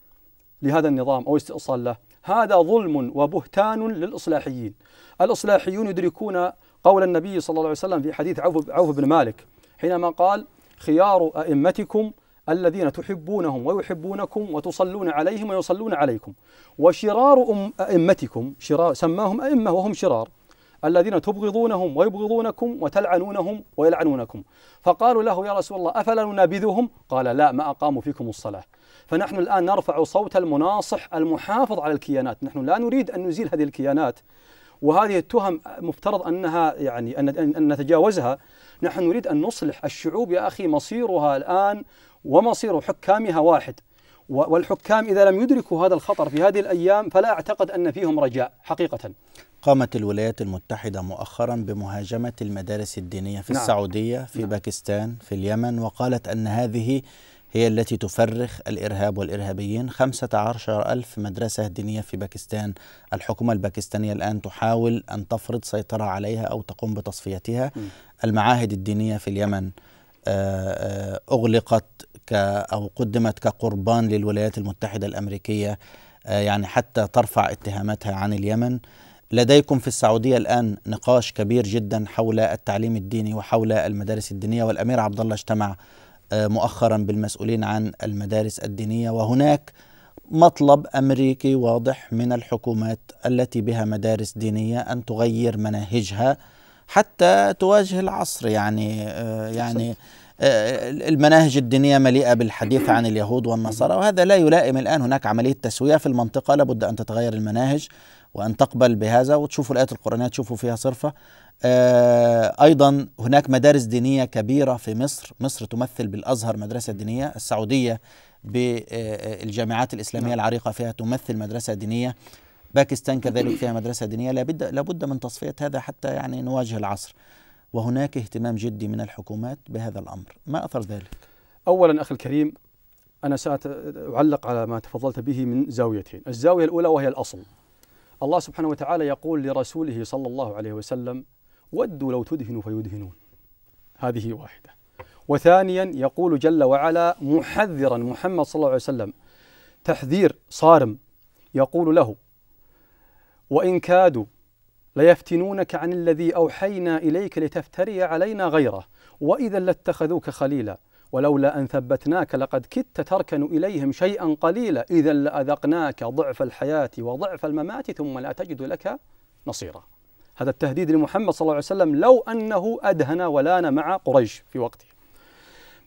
لهذا النظام أو استئصال له هذا ظلم وبهتان للإصلاحيين الإصلاحيون يدركون قول النبي صلى الله عليه وسلم في حديث عوف, عوف بن مالك حينما قال خيار أئمتكم الذين تحبونهم ويحبونكم وتصلون عليهم ويصلون عليكم وشرار أئمتكم شرار سماهم أئمة وهم شرار الذين تبغضونهم ويبغضونكم وتلعنونهم ويلعنونكم فقالوا له يا رسول الله أفلا ننابذهم قال لا ما أقاموا فيكم الصلاة فنحن الآن نرفع صوت المناصح المحافظ على الكيانات نحن لا نريد أن نزيل هذه الكيانات وهذه التهم مفترض انها يعني ان نتجاوزها نحن نريد ان نصلح الشعوب يا اخي مصيرها الان ومصير حكامها واحد والحكام اذا لم يدركوا هذا الخطر في هذه الايام فلا اعتقد ان فيهم رجاء حقيقه قامت الولايات المتحدة مؤخرا بمهاجمة المدارس الدينية في نعم. السعودية في نعم. باكستان في اليمن وقالت أن هذه هي التي تفرخ الإرهاب والإرهابيين 15 ألف مدرسة دينية في باكستان الحكومة الباكستانية الآن تحاول أن تفرض سيطرة عليها أو تقوم بتصفيتها م. المعاهد الدينية في اليمن آه، آه، أغلقت أو قدمت كقربان للولايات المتحدة الأمريكية آه، يعني حتى ترفع اتهاماتها عن اليمن لديكم في السعوديه الان نقاش كبير جدا حول التعليم الديني وحول المدارس الدينيه والامير عبد الله اجتمع آه، مؤخرا بالمسؤولين عن المدارس الدينيه وهناك مطلب امريكي واضح من الحكومات التي بها مدارس دينيه ان تغير مناهجها حتى تواجه العصر يعني آه، يعني آه، المناهج الدينيه مليئه بالحديث عن اليهود والنصارى وهذا لا يلائم الان هناك عمليه تسويه في المنطقه لابد ان تتغير المناهج وأن تقبل بهذا وتشوفوا الآيات القرآنية تشوفوا فيها صرفة آه، أيضا هناك مدارس دينية كبيرة في مصر مصر تمثل بالأزهر مدرسة دينية السعودية بالجامعات آه، الإسلامية نعم. العريقة فيها تمثل مدرسة دينية باكستان كذلك فيها مدرسة دينية لابد, لابد من تصفية هذا حتى يعني نواجه العصر وهناك اهتمام جدي من الحكومات بهذا الأمر ما أثر ذلك؟ أولا أخي الكريم أنا سأعلق على ما تفضلت به من زاويتين الزاوية الأولى وهي الأصل الله سبحانه وتعالى يقول لرسوله صلى الله عليه وسلم ودوا لو تدهنوا فيدهنون هذه واحدة وثانيا يقول جل وعلا محذرا محمد صلى الله عليه وسلم تحذير صارم يقول له وإن كادوا ليفتنونك عن الذي أوحينا إليك لتفتري علينا غيره وإذا لاتخذوك خليلا ولولا أن ثبتناك لقد كدت تركن إليهم شيئا قليلا إذا لأذقناك ضعف الحياة وضعف الممات ثم لا تجد لك نصيرا هذا التهديد لمحمد صلى الله عليه وسلم لو أنه أدهن ولان مع قريش في وقته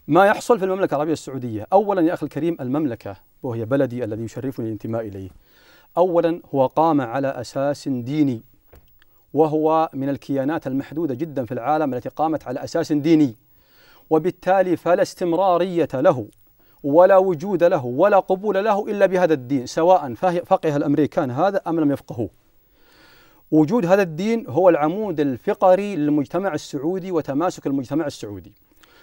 ما يحصل في المملكة العربية السعودية أولا يا أخي الكريم المملكة وهي بلدي الذي يشرفني الانتماء إليه أولا هو قام على أساس ديني وهو من الكيانات المحدودة جدا في العالم التي قامت على أساس ديني وبالتالي فلا استمرارية له ولا وجود له ولا قبول له إلا بهذا الدين سواء فقه الأمريكان هذا أم لم يفقهوه وجود هذا الدين هو العمود الفقري للمجتمع السعودي وتماسك المجتمع السعودي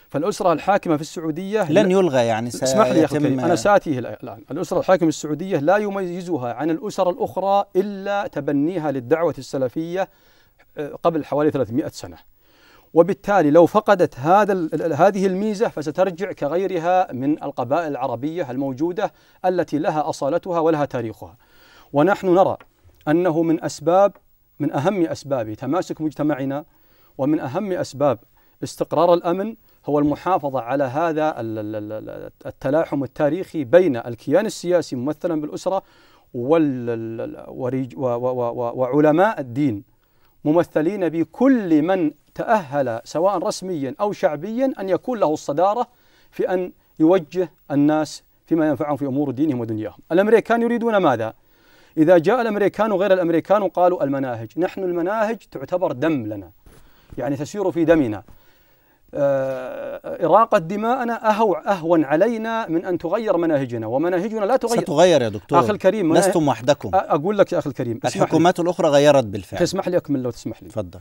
فالأسرة الحاكمة في السعودية لن يلغى يعني اسمح لي يا أنا سآتيه الآن الأسرة الحاكمة السعودية لا يميزها عن الأسر الأخرى إلا تبنيها للدعوة السلفية آه، قبل حوالي 300 سنة وبالتالي لو فقدت هذا هذه الميزه فسترجع كغيرها من القبائل العربيه الموجوده التي لها اصالتها ولها تاريخها. ونحن نرى انه من اسباب من اهم اسباب تماسك مجتمعنا ومن اهم اسباب استقرار الامن هو المحافظه على هذا التلاحم التاريخي بين الكيان السياسي ممثلا بالاسره وعلماء الدين ممثلين بكل من تأهل سواء رسميا أو شعبيا أن يكون له الصدارة في أن يوجه الناس فيما ينفعهم في أمور دينهم ودنياهم الأمريكان يريدون ماذا؟ إذا جاء الأمريكان وغير الأمريكان قالوا المناهج نحن المناهج تعتبر دم لنا يعني تسير في دمنا آه، إراقة دماءنا أهو أهون علينا من أن تغير مناهجنا ومناهجنا لا تغير ستغير يا دكتور أخي الكريم لستم وحدكم أقول لك يا أخي الكريم الحكومات الأخرى غيرت بالفعل تسمح لي أكمل لو تسمح لي تفضل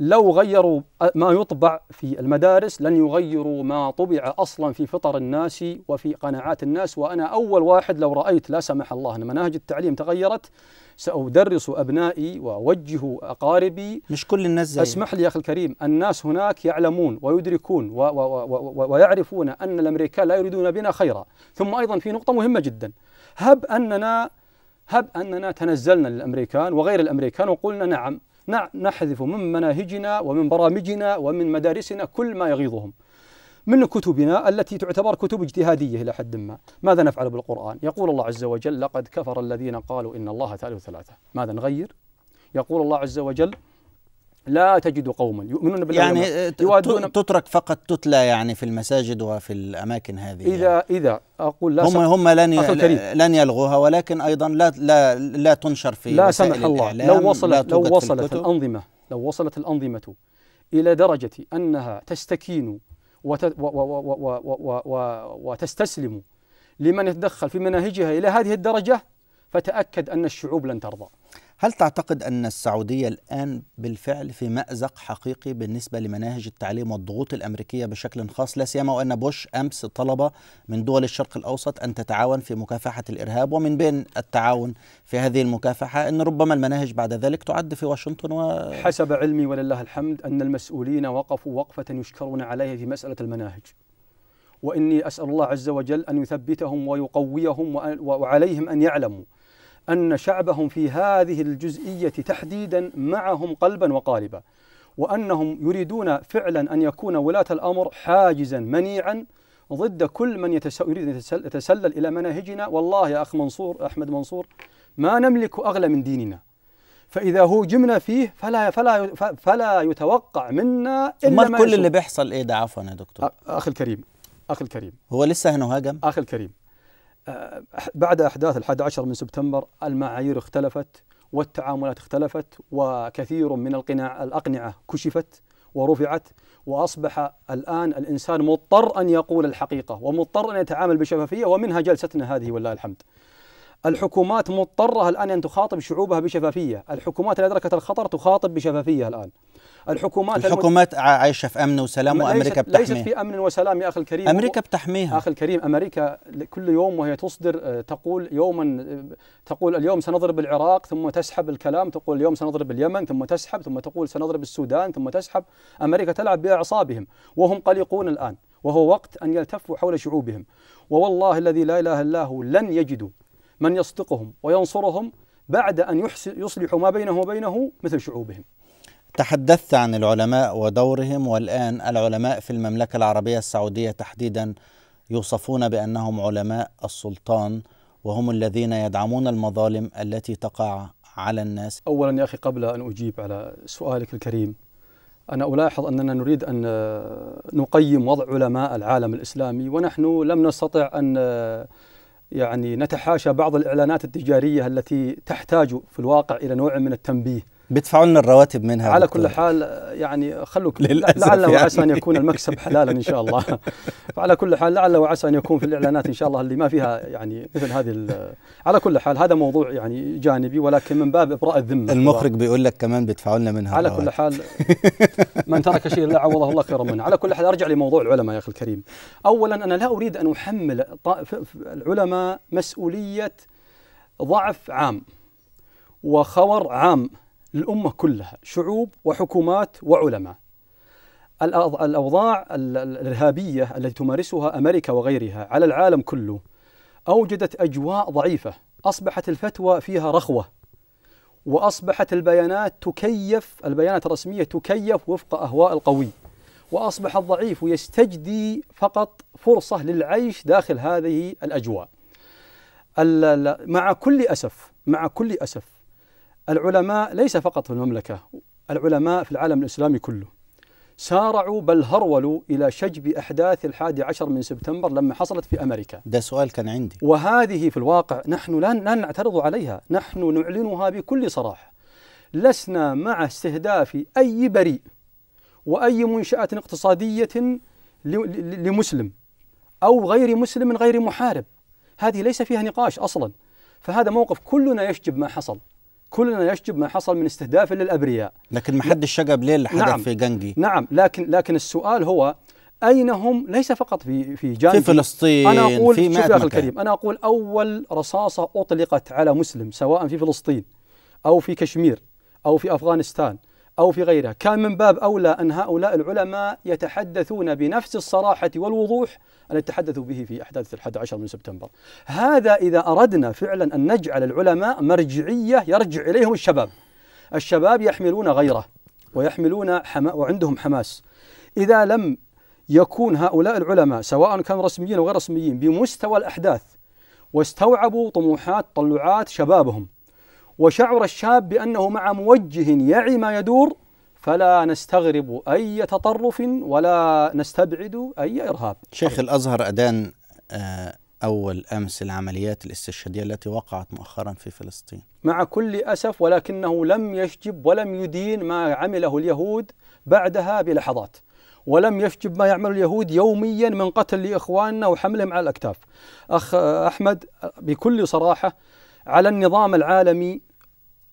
لو غيروا ما يطبع في المدارس لن يغيروا ما طبع اصلا في فطر الناس وفي قناعات الناس وانا اول واحد لو رايت لا سمح الله ان مناهج التعليم تغيرت سأدرس أبنائي وأوجه أقاربي مش كل الناس زي اسمح لي يا أخي الكريم الناس هناك يعلمون ويدركون و و و و ويعرفون أن الأمريكان لا يريدون بنا خيرا ثم أيضا في نقطة مهمة جدا هب أننا هب أننا تنزلنا للأمريكان وغير الأمريكان وقلنا نعم نحذف من مناهجنا ومن برامجنا ومن مدارسنا كل ما يغيظهم من كتبنا التي تعتبر كتب اجتهادية إلى حد ما ماذا نفعل بالقرآن؟ يقول الله عز وجل لقد كفر الذين قالوا إن الله ثالث ثلاثة ماذا نغير؟ يقول الله عز وجل لا تجد قوما يؤمنون بالله يعني اه، يوادون تترك فقط تتلى يعني في المساجد وفي الاماكن هذه اذا يعني اذا اقول لا هم هم لن لن يلغوها ولكن ايضا لا لا لا تنشر في لا سمح الله لو وصلت لو وصلت الانظمه لو وصلت الانظمه الى درجه انها تستكين وتستسلم لمن يتدخل في مناهجها الى هذه الدرجه فتاكد ان الشعوب لن ترضى هل تعتقد أن السعودية الآن بالفعل في مأزق حقيقي بالنسبة لمناهج التعليم والضغوط الأمريكية بشكل خاص لا سيما وأن بوش أمس طلب من دول الشرق الأوسط أن تتعاون في مكافحة الإرهاب ومن بين التعاون في هذه المكافحة أن ربما المناهج بعد ذلك تعد في واشنطن و... حسب علمي ولله الحمد أن المسؤولين وقفوا وقفة يشكرون عليها في مسألة المناهج وإني أسأل الله عز وجل أن يثبتهم ويقويهم وعليهم أن يعلموا أن شعبهم في هذه الجزئية تحديدا معهم قلبا وقالبا وأنهم يريدون فعلا أن يكون ولاة الأمر حاجزا منيعا ضد كل من يريد أن يتسلل إلى مناهجنا والله يا أخ منصور أحمد منصور ما نملك أغلى من ديننا فإذا هوجمنا فيه فلا فلا فلا يتوقع منا إلا ما كل اللي بيحصل إيه ده عفوا يا دكتور أخي الكريم أخي الكريم هو لسه هاجم أخي الكريم بعد احداث الحادي عشر من سبتمبر المعايير اختلفت والتعاملات اختلفت وكثير من القناع الاقنعه كشفت ورفعت واصبح الان الانسان مضطر ان يقول الحقيقه ومضطر ان يتعامل بشفافيه ومنها جلستنا هذه والله الحمد. الحكومات مضطره الان ان تخاطب شعوبها بشفافيه، الحكومات اللي ادركت الخطر تخاطب بشفافيه الان. الحكومات الحكومات الم... عايشه في امن وسلام وامريكا بتحميها ليست في امن وسلام يا اخي الكريم امريكا بتحميها اخي الكريم امريكا كل يوم وهي تصدر آه، تقول يوما آه، تقول اليوم سنضرب العراق ثم تسحب الكلام تقول اليوم سنضرب اليمن ثم تسحب ثم تقول سنضرب السودان ثم تسحب امريكا تلعب باعصابهم وهم قلقون الان وهو وقت ان يلتفوا حول شعوبهم ووالله الذي لا اله الا هو لن يجدوا من يصدقهم وينصرهم بعد ان يصلحوا ما بينه وبينه مثل شعوبهم تحدثت عن العلماء ودورهم والآن العلماء في المملكة العربية السعودية تحديدا يوصفون بأنهم علماء السلطان وهم الذين يدعمون المظالم التي تقع على الناس أولا يا أخي قبل أن أجيب على سؤالك الكريم أنا ألاحظ أننا نريد أن نقيم وضع علماء العالم الإسلامي ونحن لم نستطع أن يعني نتحاشى بعض الإعلانات التجارية التي تحتاج في الواقع إلى نوع من التنبيه بيدفعوا لنا الرواتب منها على كل حال يعني خلوك لعل يعني. وعسى ان يكون المكسب حلالا ان شاء الله فعلى كل حال لعل وعسى ان يكون في الاعلانات ان شاء الله اللي ما فيها يعني مثل هذه على كل حال هذا موضوع يعني جانبي ولكن من باب ابراء الذمه المخرج بيقول لك كمان بيدفعوا لنا منها على الرواتب. كل حال من ترك شيء لا عوضه الله خيرا منه على كل حال ارجع لموضوع العلماء يا اخي الكريم اولا انا لا اريد ان احمل العلماء مسؤوليه ضعف عام وخور عام للأمة كلها شعوب وحكومات وعلماء الأوضاع الإرهابية التي تمارسها أمريكا وغيرها على العالم كله أوجدت أجواء ضعيفة أصبحت الفتوى فيها رخوة وأصبحت البيانات تكيف البيانات الرسمية تكيف وفق أهواء القوي وأصبح الضعيف يستجدي فقط فرصة للعيش داخل هذه الأجواء مع كل أسف مع كل أسف العلماء ليس فقط في المملكة العلماء في العالم الإسلامي كله سارعوا بل هرولوا إلى شجب أحداث الحادي عشر من سبتمبر لما حصلت في أمريكا ده سؤال كان عندي وهذه في الواقع نحن لا نعترض عليها نحن نعلنها بكل صراحة لسنا مع استهداف أي بريء وأي منشأة اقتصادية لمسلم أو غير مسلم غير محارب هذه ليس فيها نقاش أصلا فهذا موقف كلنا يشجب ما حصل كلنا يشجب ما حصل من استهداف للابرياء لكن ما حدش شجب ليه اللي حدث نعم في جنجي نعم لكن لكن السؤال هو اين هم ليس فقط في في جانب في فلسطين انا اقول في شوف يا اخي الكريم انا اقول اول رصاصه اطلقت على مسلم سواء في فلسطين او في كشمير او في افغانستان أو في غيرها كان من باب أولى أن هؤلاء العلماء يتحدثون بنفس الصراحة والوضوح التي تحدثوا به في أحداث الحد عشر من سبتمبر هذا إذا أردنا فعلا أن نجعل العلماء مرجعية يرجع إليهم الشباب الشباب يحملون غيره ويحملون حما وعندهم حماس إذا لم يكون هؤلاء العلماء سواء كانوا رسميين أو غير رسميين بمستوى الأحداث واستوعبوا طموحات طلعات شبابهم وشعر الشاب بأنه مع موجه يعي ما يدور فلا نستغرب أي تطرف ولا نستبعد أي إرهاب شيخ الأزهر أدان آه، أول أمس العمليات الاستشهادية التي وقعت مؤخرا في فلسطين مع كل أسف ولكنه لم يشجب ولم يدين ما عمله اليهود بعدها بلحظات ولم يشجب ما يعمل اليهود يوميا من قتل لإخواننا وحملهم على الأكتاف أخ أحمد بكل صراحة على النظام العالمي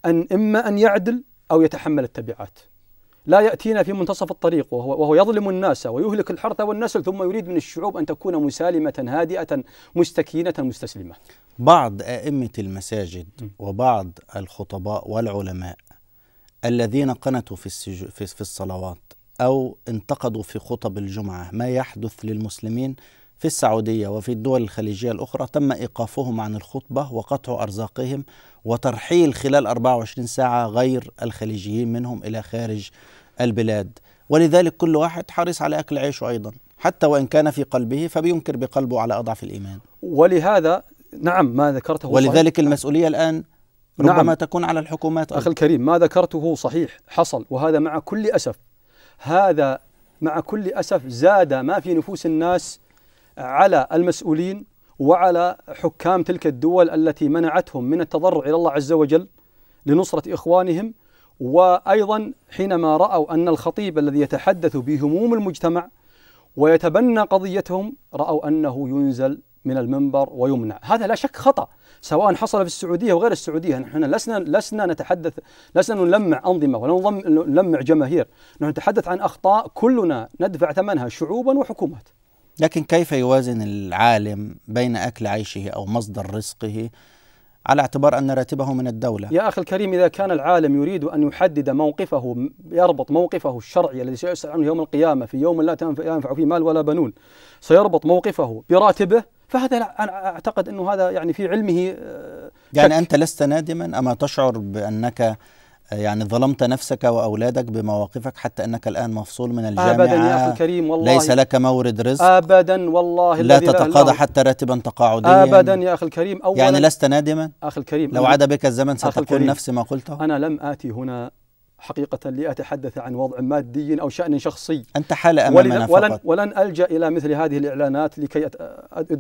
أن إما أن يعدل أو يتحمل التبعات لا يأتينا في منتصف الطريق وهو, وهو يظلم الناس ويهلك الحرث والنسل ثم يريد من الشعوب أن تكون مسالمة هادئة مستكينة مستسلمة بعض أئمة المساجد وبعض الخطباء والعلماء الذين قنتوا في, السج... في الصلوات أو انتقدوا في خطب الجمعة ما يحدث للمسلمين في السعودية وفي الدول الخليجية الأخرى تم إيقافهم عن الخطبة وقطع أرزاقهم وترحيل خلال 24 ساعة غير الخليجيين منهم إلى خارج البلاد ولذلك كل واحد حريص على أكل عيشه أيضا حتى وإن كان في قلبه فبينكر بقلبه على أضعف الإيمان ولهذا نعم ما ذكرته ولذلك صحيح. المسؤولية الآن نعم. ربما نعم. تكون على الحكومات أخي الكريم ما ذكرته صحيح حصل وهذا مع كل أسف هذا مع كل أسف زاد ما في نفوس الناس على المسؤولين وعلى حكام تلك الدول التي منعتهم من التضرع الى الله عز وجل لنصره اخوانهم وايضا حينما راوا ان الخطيب الذي يتحدث بهموم المجتمع ويتبنى قضيتهم راوا انه ينزل من المنبر ويمنع هذا لا شك خطا سواء حصل في السعوديه وغير السعوديه نحن لسنا لسنا نتحدث لسنا نلمع انظمه ولا نلمع جماهير نحن نتحدث عن اخطاء كلنا ندفع ثمنها شعوبا وحكومات لكن كيف يوازن العالم بين أكل عيشه أو مصدر رزقه على اعتبار أن راتبه من الدولة يا أخي الكريم إذا كان العالم يريد أن يحدد موقفه يربط موقفه الشرعي الذي سيسأل عنه يوم القيامة في يوم لا ينفع فيه مال ولا بنون سيربط موقفه براتبه فهذا أنا أعتقد أنه هذا يعني في علمه آه، يعني أنت لست نادما أما تشعر بأنك يعني ظلمت نفسك واولادك بمواقفك حتى انك الان مفصول من الجامعه ابدا يا اخي الكريم والله ليس لك مورد رزق ابدا والله لا تتقاضى حتى راتبا تقاعديا ابدا يا اخي الكريم اولا يعني لست نادما اخي الكريم لو عاد بك الزمن ستقول نفس ما قلته انا لم اتي هنا حقيقة لأتحدث عن وضع مادي أو شأن شخصي أنت حالة أمامنا ولن فقط ولن ألجأ إلى مثل هذه الإعلانات لكي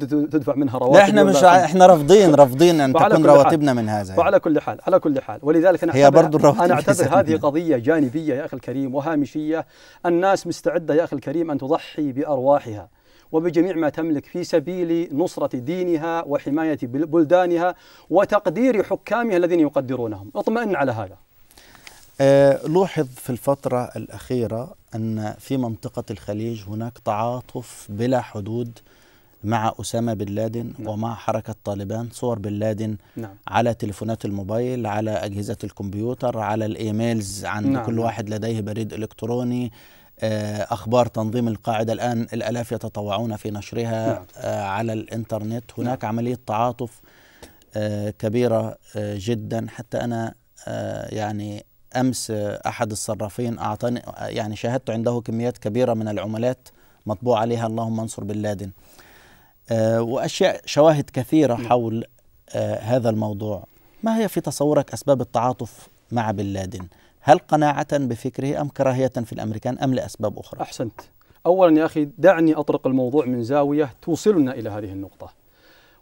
تدفع منها رواتب لا إحنا مش إحنا رافضين رافضين أن تكون رواتبنا من هذا وعلى كل حال على كل حال ولذلك أنا هي برضو أنا أعتبر هذه قضية جانبية يا أخي الكريم وهامشية الناس مستعدة يا أخي الكريم أن تضحي بأرواحها وبجميع ما تملك في سبيل نصرة دينها وحماية بلدانها وتقدير حكامها الذين يقدرونهم اطمئن على هذا آه، لوحظ في الفترة الأخيرة أن في منطقة الخليج هناك تعاطف بلا حدود مع أسامة بن لادن نعم. ومع حركة طالبان صور بن لادن نعم. على تلفونات الموبايل على أجهزة الكمبيوتر على الإيميلز عن نعم. كل نعم. واحد لديه بريد إلكتروني آه، أخبار تنظيم القاعدة الآن الألاف يتطوعون في نشرها نعم. آه، على الإنترنت هناك نعم. عملية تعاطف كبيرة جدا حتى أنا يعني امس احد الصرافين اعطاني يعني شاهدت عنده كميات كبيره من العملات مطبوع عليها اللهم انصر بن لادن آه، واشياء شواهد كثيره نعم. حول آه، هذا الموضوع ما هي في تصورك اسباب التعاطف مع بن لادن هل قناعه بفكره ام كراهيه في الامريكان ام لاسباب اخرى احسنت اولا يا اخي دعني اطرق الموضوع من زاويه توصلنا الى هذه النقطه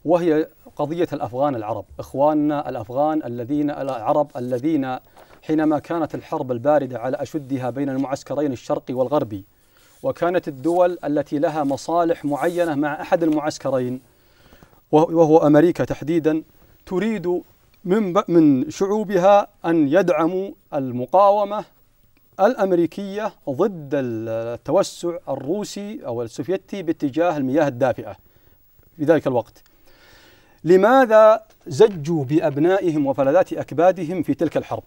وهي قضيه الافغان العرب اخواننا الافغان الذين العرب الذين حينما كانت الحرب البارده على اشدها بين المعسكرين الشرقي والغربي وكانت الدول التي لها مصالح معينه مع احد المعسكرين وهو امريكا تحديدا تريد من من شعوبها ان يدعموا المقاومه الامريكيه ضد التوسع الروسي او السوفيتي باتجاه المياه الدافئه في ذلك الوقت. لماذا زجوا بابنائهم وفلذات اكبادهم في تلك الحرب؟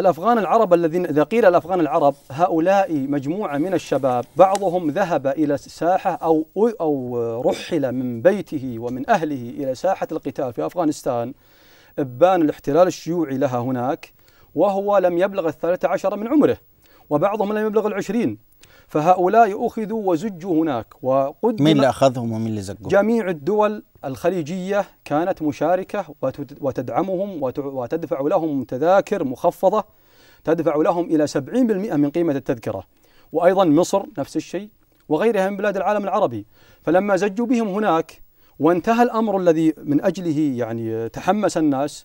الأفغان العرب الذين إذا قيل الأفغان العرب هؤلاء مجموعة من الشباب بعضهم ذهب إلى ساحة أو أو رحل من بيته ومن أهله إلى ساحة القتال في أفغانستان إبان الاحتلال الشيوعي لها هناك وهو لم يبلغ الثالثة عشر من عمره وبعضهم لم يبلغ العشرين فهؤلاء أخذوا وزجوا هناك وقدم مين اللي أخذهم ومين اللي زجوا جميع الدول الخليجية كانت مشاركة وتدعمهم وتدفع لهم تذاكر مخفضة تدفع لهم إلى 70% من قيمة التذكرة وأيضا مصر نفس الشيء وغيرها من بلاد العالم العربي فلما زجوا بهم هناك وانتهى الأمر الذي من أجله يعني تحمس الناس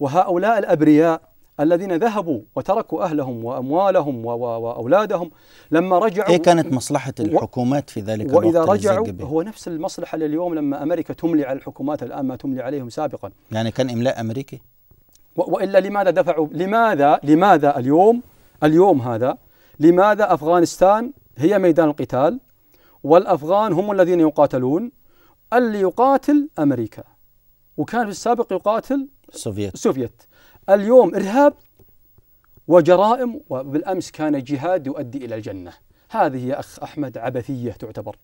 وهؤلاء الأبرياء الذين ذهبوا وتركوا أهلهم وأموالهم وأولادهم لما رجعوا إيه كانت مصلحة الحكومات في ذلك الوقت وإذا رجعوا هو نفس المصلحة لليوم لما أمريكا تملي على الحكومات الآن ما تملي عليهم سابقا يعني كان إملاء أمريكي وإلا لماذا دفعوا لماذا لماذا اليوم اليوم هذا لماذا أفغانستان هي ميدان القتال والأفغان هم الذين يقاتلون اللي يقاتل أمريكا وكان في السابق يقاتل السوفيت السوفيت اليوم إرهاب وجرائم وبالأمس كان جهاد يؤدي إلى الجنة هذه يا أخ أحمد عبثية تعتبر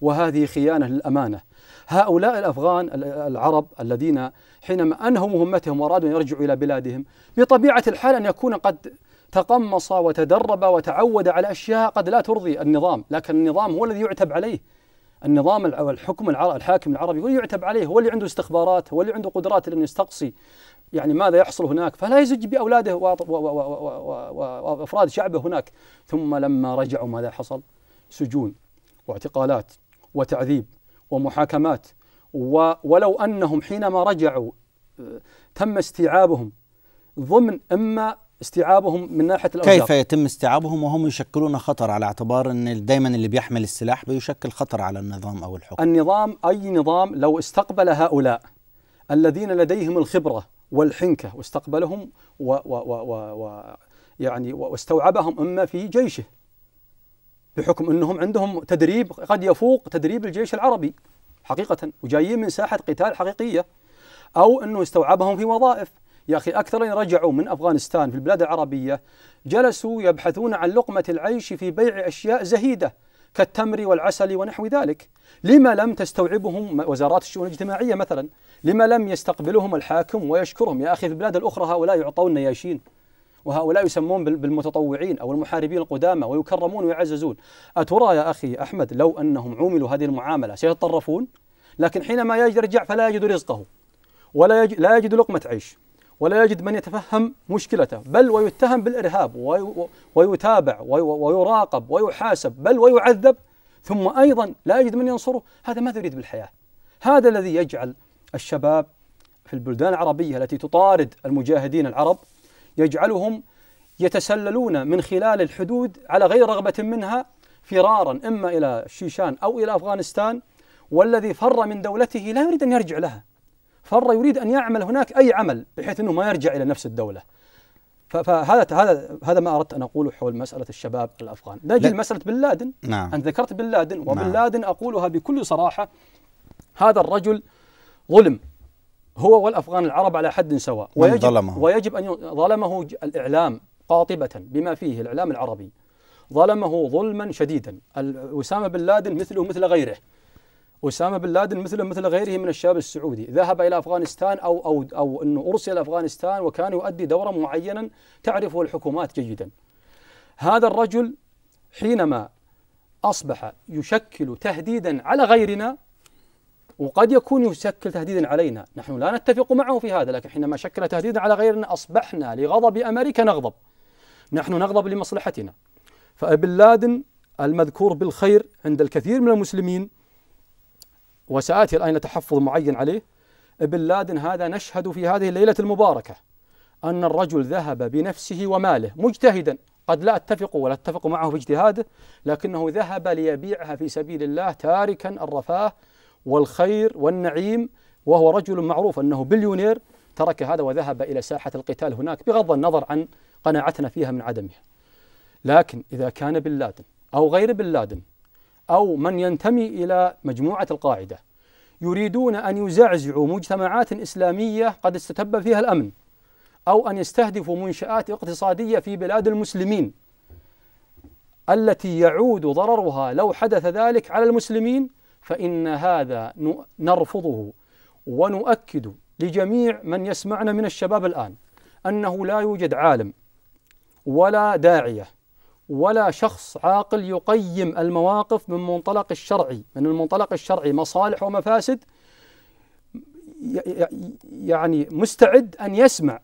وهذه خيانة للأمانة هؤلاء الأفغان العرب الذين حينما أنهوا مهمتهم وأرادوا أن يرجعوا إلى بلادهم بطبيعة الحال أن يكون قد تقمص وتدرب وتعود على أشياء قد لا ترضي النظام لكن النظام هو الذي يعتب عليه النظام الحكم الحاكم العربي هو اللي يعتب عليه هو اللي عنده استخبارات هو اللي عنده قدرات لأنه يستقصي يعني ماذا يحصل هناك فلا يزج بأولاده وأفراد شعبه هناك ثم لما رجعوا ماذا حصل سجون واعتقالات وتعذيب ومحاكمات ولو أنهم حينما رجعوا آه، تم استيعابهم ضمن إما استيعابهم من ناحيه الاوزار كيف يتم استيعابهم وهم يشكلون خطر على اعتبار ان دايما اللي بيحمل السلاح بيشكل خطر على النظام او الحكم النظام اي نظام لو استقبل هؤلاء الذين لديهم الخبره والحنكه واستقبلهم و, و, و, و, و يعني واستوعبهم اما في جيشه بحكم انهم عندهم تدريب قد يفوق تدريب الجيش العربي حقيقه وجايين من ساحه قتال حقيقيه او انه استوعبهم في وظائف يا أخي أكثرين رجعوا من أفغانستان في البلاد العربية جلسوا يبحثون عن لقمة العيش في بيع أشياء زهيدة كالتمر والعسل ونحو ذلك لما لم تستوعبهم وزارات الشؤون الاجتماعية مثلا لما لم يستقبلهم الحاكم ويشكرهم يا أخي في البلاد الأخرى هؤلاء يعطون نياشين وهؤلاء يسمون بالمتطوعين او المحاربين القدامى ويكرمون ويعززون. اترى يا اخي احمد لو انهم عوملوا هذه المعامله سيتطرفون؟ لكن حينما يرجع فلا يجد رزقه ولا لا يجد لقمه عيش. ولا يجد من يتفهم مشكلته بل ويتهم بالإرهاب ويتابع ويراقب ويحاسب بل ويعذب ثم أيضا لا يجد من ينصره هذا ماذا يريد بالحياة هذا الذي يجعل الشباب في البلدان العربية التي تطارد المجاهدين العرب يجعلهم يتسللون من خلال الحدود على غير رغبة منها فرارا إما إلى الشيشان أو إلى أفغانستان والذي فر من دولته لا يريد أن يرجع لها فر يريد ان يعمل هناك اي عمل بحيث انه ما يرجع الى نفس الدوله فهذا هذا هذا ما اردت ان اقوله حول مساله الشباب الافغان نجي لمساله بن لادن نعم. انت ذكرت بن لادن وبن نعم. لادن اقولها بكل صراحه هذا الرجل ظلم هو والافغان العرب على حد سواء ويجب ظلمه ويجب ان ظلمه الاعلام قاطبه بما فيه الاعلام العربي ظلمه ظلما شديدا اسامه بن لادن مثله مثل غيره أسامة بن لادن مثله مثل غيره من الشاب السعودي ذهب إلى أفغانستان أو أو أو أنه أرسل أفغانستان وكان يؤدي دورا معينا تعرفه الحكومات جيدا هذا الرجل حينما أصبح يشكل تهديدا على غيرنا وقد يكون يشكل تهديدا علينا نحن لا نتفق معه في هذا لكن حينما شكل تهديدا على غيرنا أصبحنا لغضب أمريكا نغضب نحن نغضب لمصلحتنا فابن لادن المذكور بالخير عند الكثير من المسلمين وسآتي الآن تحفظ معين عليه ابن لادن هذا نشهد في هذه الليلة المباركة أن الرجل ذهب بنفسه وماله مجتهدا قد لا أتفق ولا أتفق معه في اجتهاده لكنه ذهب ليبيعها في سبيل الله تاركا الرفاه والخير والنعيم وهو رجل معروف أنه بليونير ترك هذا وذهب إلى ساحة القتال هناك بغض النظر عن قناعتنا فيها من عدمها لكن إذا كان بن لادن أو غير بن لادن أو من ينتمي إلى مجموعة القاعدة يريدون أن يزعزعوا مجتمعات إسلامية قد استتب فيها الأمن أو أن يستهدفوا منشآت اقتصادية في بلاد المسلمين التي يعود ضررها لو حدث ذلك على المسلمين فإن هذا نرفضه ونؤكد لجميع من يسمعنا من الشباب الآن أنه لا يوجد عالم ولا داعية ولا شخص عاقل يقيم المواقف من منطلق الشرعي من المنطلق الشرعي مصالح ومفاسد يعني مستعد أن يسمع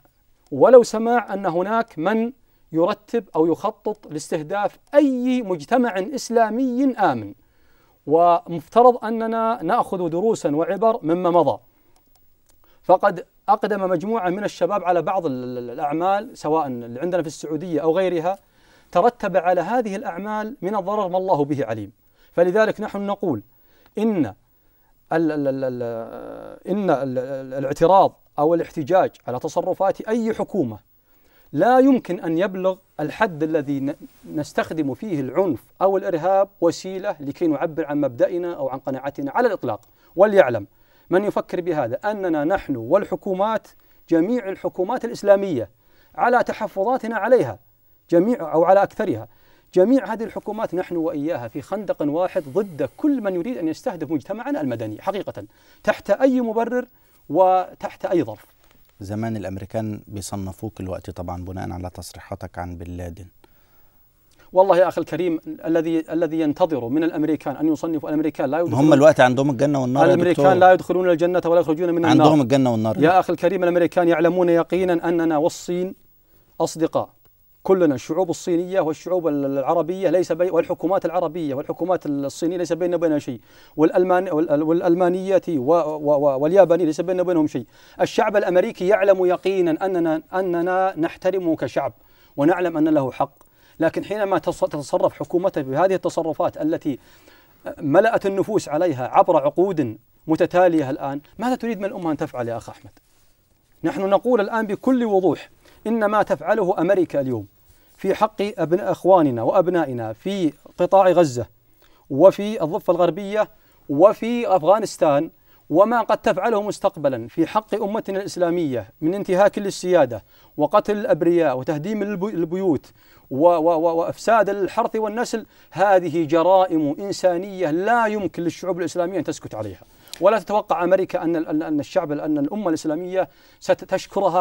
ولو سمع أن هناك من يرتب أو يخطط لاستهداف أي مجتمع إسلامي آمن ومفترض أننا نأخذ دروسا وعبر مما مضى فقد أقدم مجموعة من الشباب على بعض الأعمال سواء اللي عندنا في السعودية أو غيرها ترتب على هذه الأعمال من الضرر ما الله به عليم فلذلك نحن نقول إن إن الاعتراض أو الاحتجاج على تصرفات أي حكومة لا يمكن أن يبلغ الحد الذي نستخدم فيه العنف أو الإرهاب وسيلة لكي نعبر عن مبدأنا أو عن قناعتنا على الإطلاق وليعلم من يفكر بهذا أننا نحن والحكومات جميع الحكومات الإسلامية على تحفظاتنا عليها جميع أو على أكثرها جميع هذه الحكومات نحن وإياها في خندق واحد ضد كل من يريد أن يستهدف مجتمعنا المدني حقيقة تحت أي مبرر وتحت أي ظرف زمان الأمريكان بيصنفوك الوقت طبعا بناء على تصريحاتك عن بن لادن والله يا اخي الكريم الذي الذي ينتظره من الامريكان ان يصنفوا الامريكان لا يدخلون هم الوقت عندهم الجنه والنار الامريكان لا يدخلون الجنه ولا يخرجون من النار عندهم الجنه والنار يا اخي الكريم الامريكان يعلمون يقينا اننا والصين اصدقاء كلنا الشعوب الصينيه والشعوب العربيه ليس بي والحكومات العربيه والحكومات الصينيه ليس بيننا وبينها شيء والالمان والالمانيه واليابانيه ليس بيننا وبينهم شيء الشعب الامريكي يعلم يقينا اننا اننا نحترمه كشعب ونعلم ان له حق لكن حينما تتصرف حكومته بهذه التصرفات التي ملأت النفوس عليها عبر عقود متتاليه الان ماذا تريد من الامه ان تفعل يا اخ احمد نحن نقول الان بكل وضوح إن ما تفعله أمريكا اليوم في حق أبناء أخواننا وأبنائنا في قطاع غزة وفي الضفة الغربية وفي أفغانستان وما قد تفعله مستقبلا في حق أمتنا الإسلامية من انتهاك للسيادة وقتل الأبرياء وتهديم البيوت وافساد الحرث والنسل هذه جرائم انسانيه لا يمكن للشعوب الاسلاميه ان تسكت عليها. ولا تتوقع امريكا ان ان الشعب ان الامه الاسلاميه ستشكرها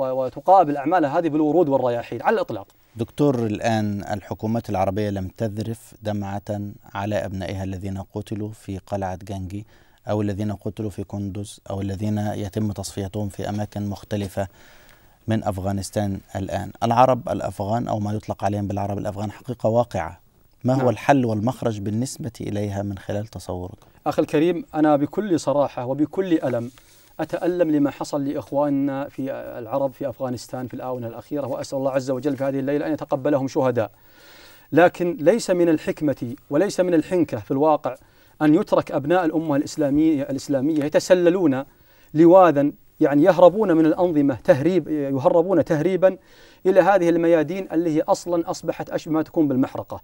وتقابل اعمالها هذه بالورود والرياحين على الاطلاق. دكتور الان الحكومات العربيه لم تذرف دمعه على ابنائها الذين قتلوا في قلعه جنجي او الذين قتلوا في كندوز او الذين يتم تصفيتهم في اماكن مختلفه من افغانستان الان. العرب الافغان او ما يطلق عليهم بالعرب الافغان حقيقه واقعه ما نعم. هو الحل والمخرج بالنسبة إليها من خلال تصورك؟ أخي الكريم أنا بكل صراحة وبكل ألم أتألم لما حصل لإخواننا في العرب في أفغانستان في الآونة الأخيرة وأسأل الله عز وجل في هذه الليلة أن يتقبلهم شهداء لكن ليس من الحكمة وليس من الحنكة في الواقع أن يترك أبناء الأمة الإسلامية الإسلامية يتسللون لواذا يعني يهربون من الأنظمة تهريب يهربون تهريبا إلى هذه الميادين اللي هي أصلا أصبحت أشبه ما تكون بالمحرقة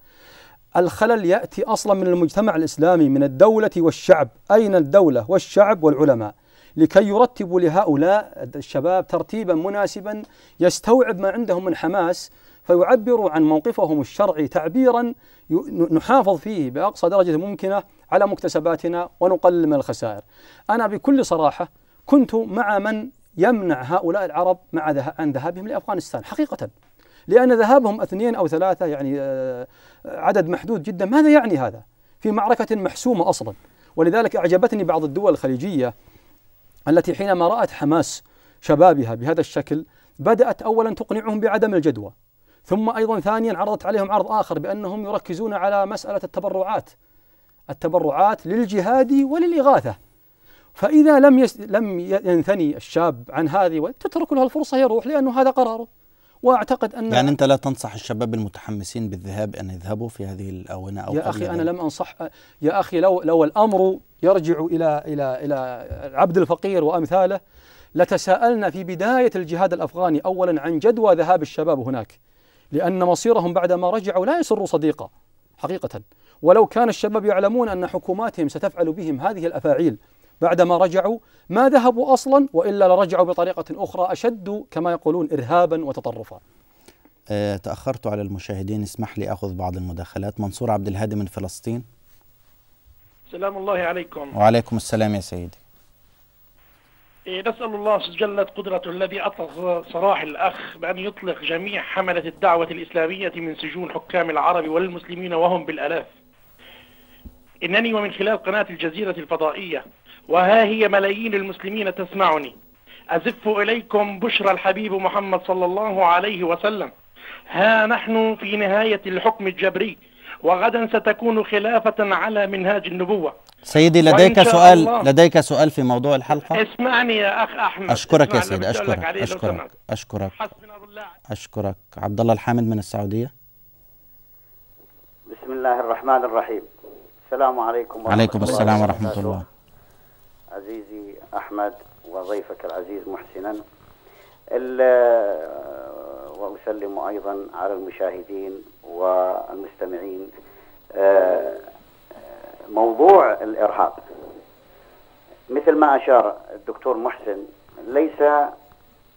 الخلل يأتي أصلا من المجتمع الإسلامي من الدولة والشعب أين الدولة والشعب والعلماء لكي يرتبوا لهؤلاء الشباب ترتيبا مناسبا يستوعب ما عندهم من حماس فيعبروا عن موقفهم الشرعي تعبيرا نحافظ فيه باقصى درجه ممكنه على مكتسباتنا ونقلل من الخسائر. انا بكل صراحه كنت مع من يمنع هؤلاء العرب مع عن ذهابهم لافغانستان حقيقه. لان ذهابهم اثنين او ثلاثه يعني آه، عدد محدود جدا ماذا يعني هذا في معركة محسومة أصلا ولذلك أعجبتني بعض الدول الخليجية التي حينما رأت حماس شبابها بهذا الشكل بدأت أولا تقنعهم بعدم الجدوى ثم أيضا ثانيا عرضت عليهم عرض آخر بأنهم يركزون على مسألة التبرعات التبرعات للجهاد وللإغاثة فإذا لم يس... لم ينثني الشاب عن هذه تترك له الفرصة يروح لأنه هذا قراره واعتقد ان يعني انت لا تنصح الشباب المتحمسين بالذهاب ان يذهبوا في هذه الاونه او يا اخي انا لم انصح يا اخي لو لو الامر يرجع الى الى الى العبد الفقير وامثاله لتساءلنا في بدايه الجهاد الافغاني اولا عن جدوى ذهاب الشباب هناك لان مصيرهم بعدما رجعوا لا يسر صديقه حقيقه ولو كان الشباب يعلمون ان حكوماتهم ستفعل بهم هذه الافاعيل بعدما رجعوا ما ذهبوا أصلا وإلا لرجعوا بطريقة أخرى أشد كما يقولون إرهابا وتطرفا آه، تأخرت على المشاهدين اسمح لي أخذ بعض المداخلات منصور عبد الهادي من فلسطين سلام الله عليكم وعليكم السلام يا سيدي إيه، نسأل الله جلت قدرته الذي أطلق صراح الأخ بأن يطلق جميع حملة الدعوة الإسلامية من سجون حكام العرب والمسلمين وهم بالألاف إنني ومن خلال قناة الجزيرة الفضائية وها هي ملايين المسلمين تسمعني أزف إليكم بشرى الحبيب محمد صلى الله عليه وسلم ها نحن في نهاية الحكم الجبري وغدا ستكون خلافة على منهاج النبوة سيدي لديك سؤال الله لديك سؤال في موضوع الحلقة اسمعني يا أخ أحمد أشكرك يا سيدي أشكرك أشكرك أشكرك أشكرك عبد الله الحامد من السعودية بسم الله الرحمن الرحيم السلام عليكم ورحمة عليكم السلام ورحمة الله عزيزي أحمد وضيفك العزيز محسنا آه، وأسلم أيضا على المشاهدين والمستمعين آه، موضوع الإرهاب مثل ما أشار الدكتور محسن ليس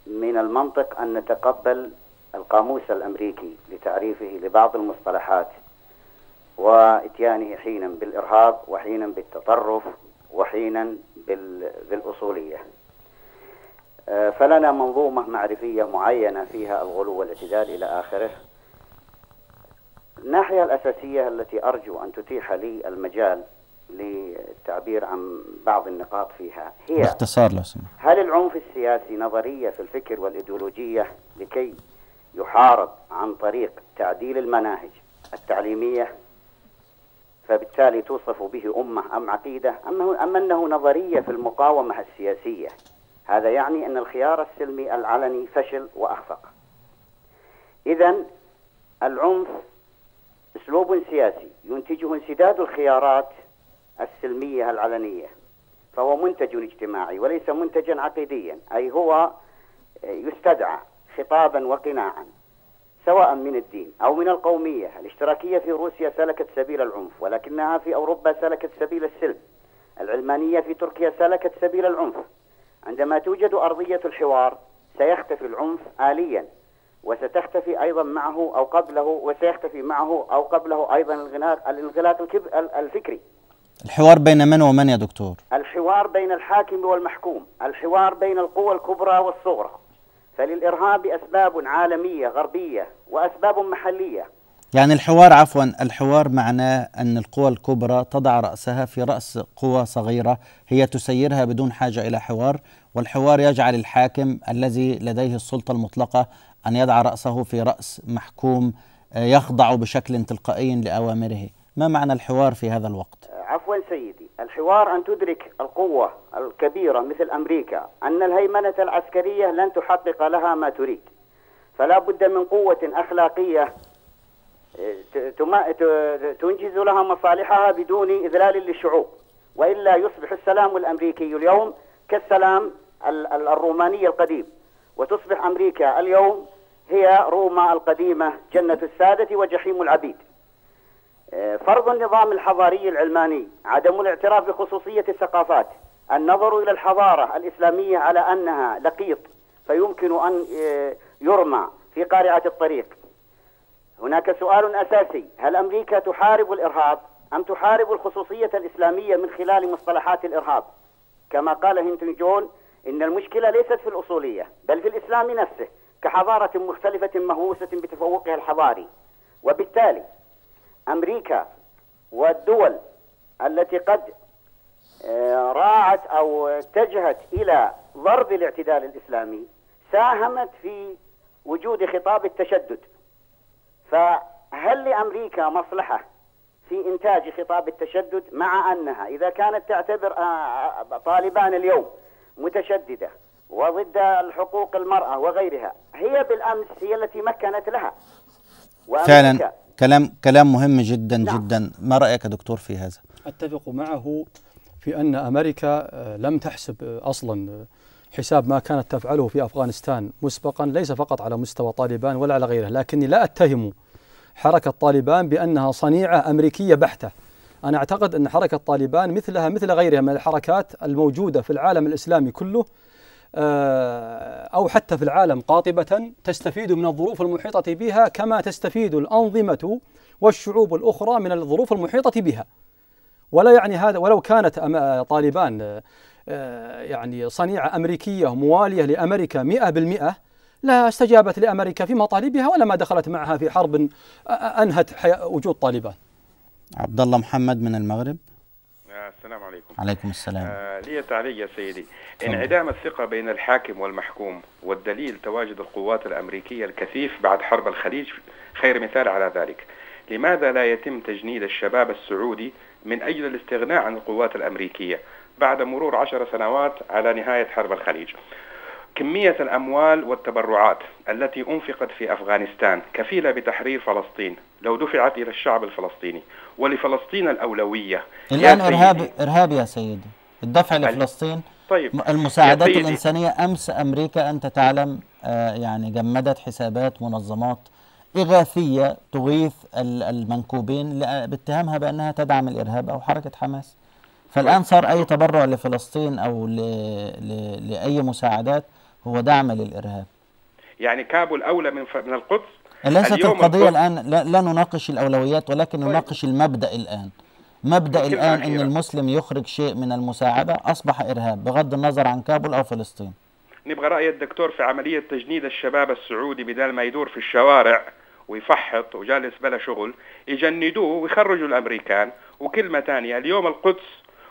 من المنطق أن نتقبل القاموس الأمريكي لتعريفه لبعض المصطلحات وإتيانه حينا بالإرهاب وحينا بالتطرف وحينا بالأصولية آه، فلنا منظومة معرفية معينة فيها الغلو والاعتدال إلى آخره الناحية الأساسية التي أرجو أن تتيح لي المجال للتعبير عن بعض النقاط فيها هي باختصار لو سمحت هل العنف السياسي نظرية في الفكر والإيديولوجية لكي يحارب عن طريق تعديل المناهج التعليمية فبالتالي توصف به أمة أم عقيدة أم أنه نظرية في المقاومة السياسية هذا يعني أن الخيار السلمي العلني فشل وأخفق إذا العنف أسلوب سياسي ينتجه انسداد الخيارات السلمية العلنية فهو منتج اجتماعي وليس منتجا عقيديا أي هو يستدعى خطابا وقناعا سواء من الدين أو من القومية الاشتراكية في روسيا سلكت سبيل العنف ولكنها في أوروبا سلكت سبيل السلم العلمانية في تركيا سلكت سبيل العنف عندما توجد أرضية الحوار سيختفي العنف آليا وستختفي أيضا معه أو قبله وسيختفي معه أو قبله أيضا الانغلاق, الانغلاق الفكري الحوار بين من ومن يا دكتور؟ الحوار بين الحاكم والمحكوم الحوار بين القوى الكبرى والصغرى فللإرهاب أسباب عالمية غربية وأسباب محلية يعني الحوار عفوا الحوار معناه أن القوى الكبرى تضع رأسها في رأس قوى صغيرة هي تسيرها بدون حاجة إلى حوار والحوار يجعل الحاكم الذي لديه السلطة المطلقة أن يضع رأسه في رأس محكوم آه، يخضع بشكل تلقائي لأوامره ما معنى الحوار في هذا الوقت؟ عفوا سيدي الحوار أن تدرك القوة الكبيرة مثل أمريكا أن الهيمنة العسكرية لن تحقق لها ما تريد فلا بد من قوة أخلاقية إيه، تنجز لها مصالحها بدون إذلال للشعوب وإلا يصبح السلام الأمريكي اليوم كالسلام الروماني القديم وتصبح أمريكا اليوم هي روما القديمة جنة السادة وجحيم العبيد فرض النظام الحضاري العلماني عدم الاعتراف بخصوصية الثقافات النظر إلى الحضارة الإسلامية على أنها لقيط فيمكن أن آه، يرمى في قارعة الطريق هناك سؤال أساسي هل أمريكا تحارب الإرهاب أم تحارب الخصوصية الإسلامية من خلال مصطلحات الإرهاب كما قال هنتون جون إن المشكلة ليست في الأصولية بل في الإسلام نفسه كحضارة مختلفة مهووسة بتفوقها الحضاري وبالتالي أمريكا والدول التي قد آه، راعت أو اتجهت إلى ضرب الاعتدال الإسلامي ساهمت في وجود خطاب التشدد فهل لأمريكا مصلحة في إنتاج خطاب التشدد مع أنها إذا كانت تعتبر آه، آه، طالبان اليوم متشددة وضد الحقوق المرأة وغيرها هي بالأمس هي التي مكنت لها فعلا كلام كلام مهم جدا نعم. جدا ما رايك يا دكتور في هذا اتفق معه في ان امريكا آه، لم تحسب آه، اصلا آه، حساب ما كانت تفعله في افغانستان مسبقا ليس فقط على مستوى طالبان ولا على غيره لكني لا اتهم حركه طالبان بانها صنيعه امريكيه بحته انا اعتقد ان حركه طالبان مثلها مثل غيرها من الحركات الموجوده في العالم الاسلامي كله آه، أو حتى في العالم قاطبة تستفيد من الظروف المحيطة بها كما تستفيد الأنظمة والشعوب الأخرى من الظروف المحيطة بها ولا يعني هذا ولو كانت آه، طالبان آه، يعني صنيعة أمريكية موالية لأمريكا مئة بالمئة لا استجابت لأمريكا في مطالبها ولا ما دخلت معها في حرب أنهت وجود طالبان عبد الله محمد من المغرب السلام عليكم عليكم السلام آه لي تعليق يا سيدي انعدام الثقة بين الحاكم والمحكوم والدليل تواجد القوات الأمريكية الكثيف بعد حرب الخليج خير مثال على ذلك لماذا لا يتم تجنيد الشباب السعودي من أجل الاستغناء عن القوات الأمريكية بعد مرور عشر سنوات على نهاية حرب الخليج كمية الأموال والتبرعات التي أنفقت في أفغانستان كفيلة بتحرير فلسطين لو دفعت إلى الشعب الفلسطيني ولفلسطين الأولوية الآن إرهاب إرهاب يا سيدي الدفع لفلسطين طيب المساعدات الإنسانية أمس أمريكا أنت تعلم آه يعني جمدت حسابات منظمات إغاثية تغيث المنكوبين باتهامها بأنها تدعم الإرهاب أو حركة حماس فالآن طيب. صار أي تبرع لفلسطين أو لأي مساعدات هو دعم للإرهاب يعني كابول أولى من, ف... من القدس ليست القضية القدس... الآن لا, لا نناقش الأولويات ولكن طيب. نناقش المبدأ الآن مبدأ الآن أن المسلم يخرج شيء من المساعدة أصبح إرهاب بغض النظر عن كابول أو فلسطين نبغى رأي الدكتور في عملية تجنيد الشباب السعودي بدل ما يدور في الشوارع ويفحط وجالس بلا شغل يجندوه ويخرجوا الأمريكان وكلمة ثانية اليوم القدس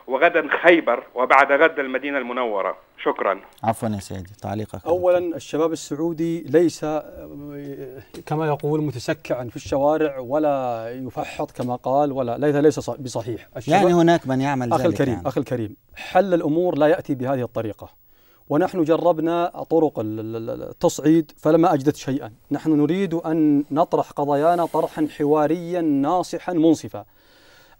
وغدا خيبر وبعد غد المدينة المنورة شكرا عفوا يا سيدي تعليقك أولا الشباب السعودي ليس آه، كما يقول متسكعا في الشوارع ولا يفحط كما قال ولا ليس ليس بصحيح يعني هناك من يعمل أخي ذلك الكريم يعني. أخي الكريم حل الأمور لا يأتي بهذه الطريقة ونحن جربنا طرق التصعيد فلما أجدت شيئا نحن نريد أن نطرح قضايانا طرحا حواريا ناصحا منصفا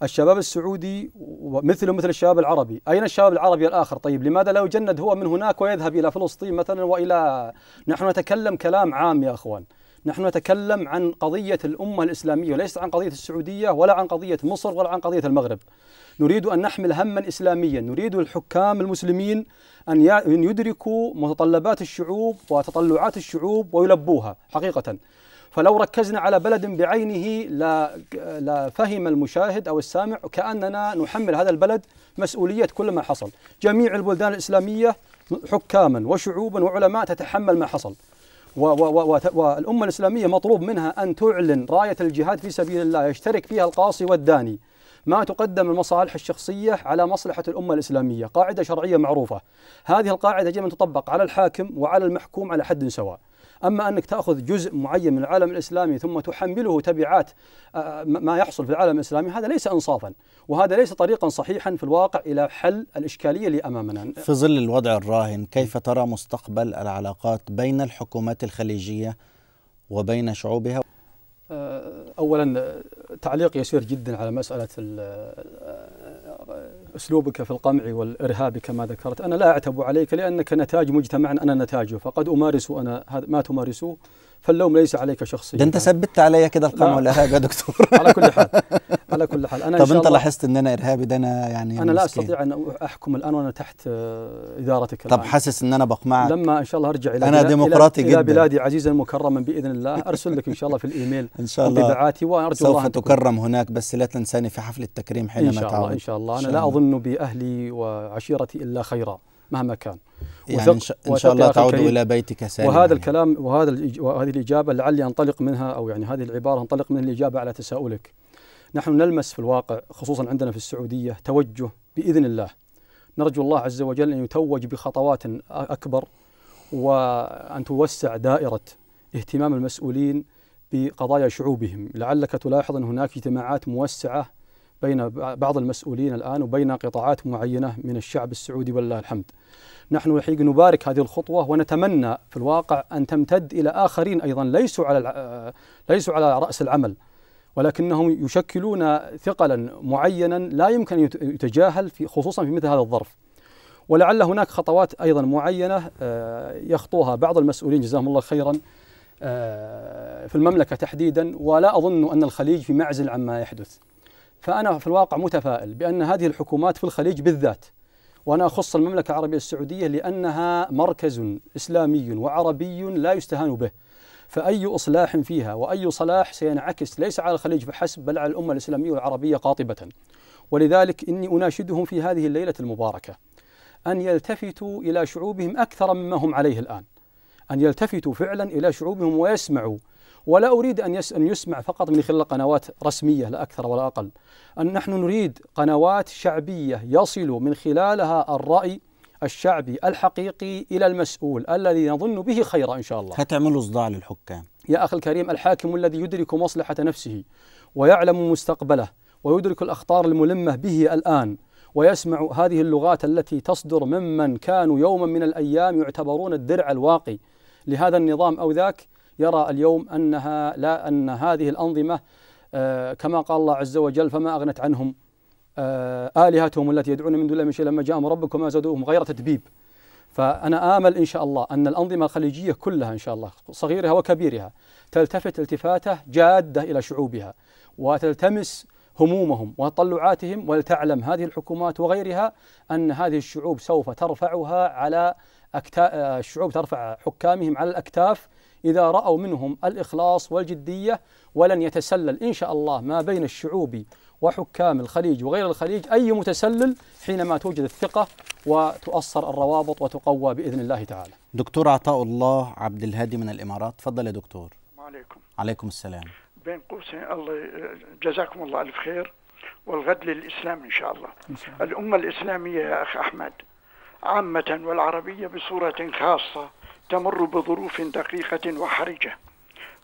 الشباب السعودي مثله مثل الشباب العربي أين الشباب العربي الآخر طيب لماذا لا يجند هو من هناك ويذهب إلى فلسطين مثلا وإلى نحن نتكلم كلام عام يا أخوان نحن نتكلم عن قضية الأمة الإسلامية وليس عن قضية السعودية ولا عن قضية مصر ولا عن قضية المغرب نريد أن نحمل هما إسلاميا نريد الحكام المسلمين أن يدركوا متطلبات الشعوب وتطلعات الشعوب ويلبوها حقيقة فلو ركزنا على بلد بعينه لفهم المشاهد أو السامع كأننا نحمل هذا البلد مسؤولية كل ما حصل جميع البلدان الإسلامية حكاما وشعوبا وعلماء تتحمل ما حصل والأمة الإسلامية مطلوب منها أن تعلن راية الجهاد في سبيل الله يشترك فيها القاصي والداني ما تقدم المصالح الشخصية على مصلحة الأمة الإسلامية قاعدة شرعية معروفة هذه القاعدة يجب أن تطبق على الحاكم وعلى المحكوم على حد سواء أما أنك تأخذ جزء معين من العالم الإسلامي ثم تحمله تبعات آه، ما يحصل في العالم الإسلامي هذا ليس إنصافا وهذا ليس طريقا صحيحا في الواقع إلى حل الإشكالية اللي أمامنا في ظل الوضع الراهن كيف ترى مستقبل العلاقات بين الحكومات الخليجية وبين شعوبها آه، اولا آه، تعليق يسير جدا على مساله أسلوبك في القمع والإرهاب كما ذكرت أنا لا أعتب عليك لأنك نتاج مجتمع أنا نتاجه فقد أمارس أنا ما تمارسه فاللوم ليس عليك شخصيا أنت ثبتت علي كذا القمع والإرهاب يا دكتور على كل حال على كل حال انا طب إن شاء انت لاحظت ان انا ارهابي ده انا يعني انا لا استطيع ان احكم الان وانا تحت آه، ادارتك الآن. طب حاسس ان انا بقمعك لما ان شاء الله ارجع الى انا ديمقراطي إلى جدا الى بلادي عزيزا مكرما باذن الله ارسل لك ان شاء الله في الايميل ان شاء الله انطباعاتي وارجو سوف الله تكرم هناك بس لا تنساني في حفل التكريم حينما تعود ان شاء الله ان شاء الله انا لا اظن باهلي وعشيرتي الا خيرا مهما كان يعني إن شاء, إن شاء الله تعود إلى بيتك سالما وهذا يعني. الكلام وهذا وهذه الإجابة لعلي أنطلق منها أو يعني هذه العبارة أنطلق منها الإجابة على تساؤلك نحن نلمس في الواقع خصوصا عندنا في السعودية توجه بإذن الله نرجو الله عز وجل أن يتوج بخطوات أكبر وأن توسع دائرة اهتمام المسؤولين بقضايا شعوبهم لعلك تلاحظ أن هناك اجتماعات موسعة بين بعض المسؤولين الآن وبين قطاعات معينة من الشعب السعودي والله الحمد نحن الحقيقة نبارك هذه الخطوة ونتمنى في الواقع أن تمتد إلى آخرين أيضا ليسوا على ليسوا على رأس العمل ولكنهم يشكلون ثقلا معينا لا يمكن ان يتجاهل في خصوصا في مثل هذا الظرف. ولعل هناك خطوات ايضا معينه آه، يخطوها بعض المسؤولين جزاهم الله خيرا آه، في المملكه تحديدا ولا اظن ان الخليج في معزل عما يحدث. فانا في الواقع متفائل بان هذه الحكومات في الخليج بالذات وانا اخص المملكه العربيه السعوديه لانها مركز اسلامي وعربي لا يستهان به. فأي إصلاح فيها وأي صلاح سينعكس ليس على الخليج فحسب بل على الأمة الإسلامية والعربية قاطبة ولذلك إني أناشدهم في هذه الليلة المباركة أن يلتفتوا إلى شعوبهم أكثر مما هم عليه الآن أن يلتفتوا فعلا إلى شعوبهم ويسمعوا ولا أريد أن يسمع فقط من خلال قنوات رسمية لا أكثر ولا أقل أن نحن نريد قنوات شعبية يصل من خلالها الرأي الشعبي الحقيقي إلى المسؤول الذي نظن به خيرا إن شاء الله هتعمل صداع للحكام يا أخي الكريم الحاكم الذي يدرك مصلحة نفسه ويعلم مستقبله ويدرك الأخطار الملمة به الآن ويسمع هذه اللغات التي تصدر ممن كانوا يوما من الأيام يعتبرون الدرع الواقي لهذا النظام أو ذاك يرى اليوم أنها لا أن هذه الأنظمة آه، كما قال الله عز وجل فما أغنت عنهم آه، آلهتهم التي يدعون من دون الله من شيء لما جاءهم ربكم ما زادوهم غير تتبيب فأنا آمل إن شاء الله أن الأنظمة الخليجية كلها إن شاء الله صغيرها وكبيرها تلتفت التفاتة جادة إلى شعوبها وتلتمس همومهم وتطلعاتهم ولتعلم هذه الحكومات وغيرها أن هذه الشعوب سوف ترفعها على أكتا... آه، الشعوب ترفع حكامهم على الأكتاف إذا رأوا منهم الإخلاص والجدية ولن يتسلل إن شاء الله ما بين الشعوب وحكام الخليج وغير الخليج أي متسلل حينما توجد الثقة وتؤثر الروابط وتقوى بإذن الله تعالى دكتور عطاء الله عبد الهادي من الإمارات تفضل يا دكتور عليكم عليكم السلام بين قوسين الله جزاكم الله ألف خير والغد للإسلام إن شاء الله إن شاء الله. الأمة الإسلامية يا أخ أحمد عامة والعربية بصورة خاصة تمر بظروف دقيقة وحرجة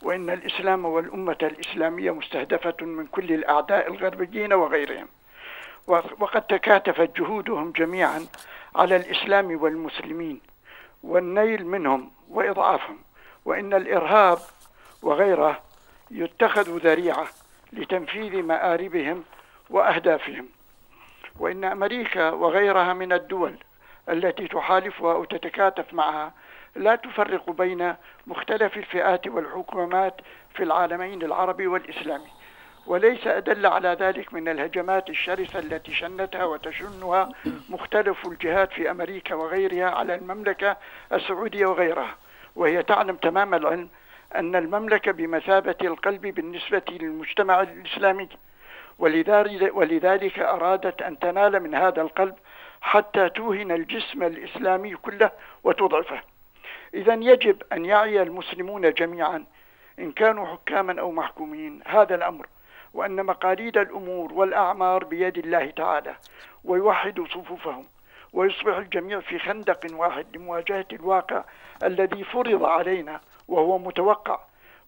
وإن الإسلام والأمة الإسلامية مستهدفة من كل الأعداء الغربيين وغيرهم وقد تكاتفت جهودهم جميعا على الإسلام والمسلمين والنيل منهم وإضعافهم وإن الإرهاب وغيره يتخذ ذريعة لتنفيذ مآربهم وأهدافهم وإن أمريكا وغيرها من الدول التي تحالفها أو تتكاتف معها لا تفرق بين مختلف الفئات والحكومات في العالمين العربي والإسلامي وليس أدل على ذلك من الهجمات الشرسة التي شنتها وتشنها مختلف الجهات في أمريكا وغيرها على المملكة السعودية وغيرها وهي تعلم تمام العلم أن المملكة بمثابة القلب بالنسبة للمجتمع الإسلامي ولذلك أرادت أن تنال من هذا القلب حتى توهن الجسم الإسلامي كله وتضعفه إذا يجب أن يعي المسلمون جميعا إن كانوا حكاما أو محكومين هذا الأمر وأن مقاليد الأمور والأعمار بيد الله تعالى ويوحدوا صفوفهم ويصبح الجميع في خندق واحد لمواجهة الواقع الذي فرض علينا وهو متوقع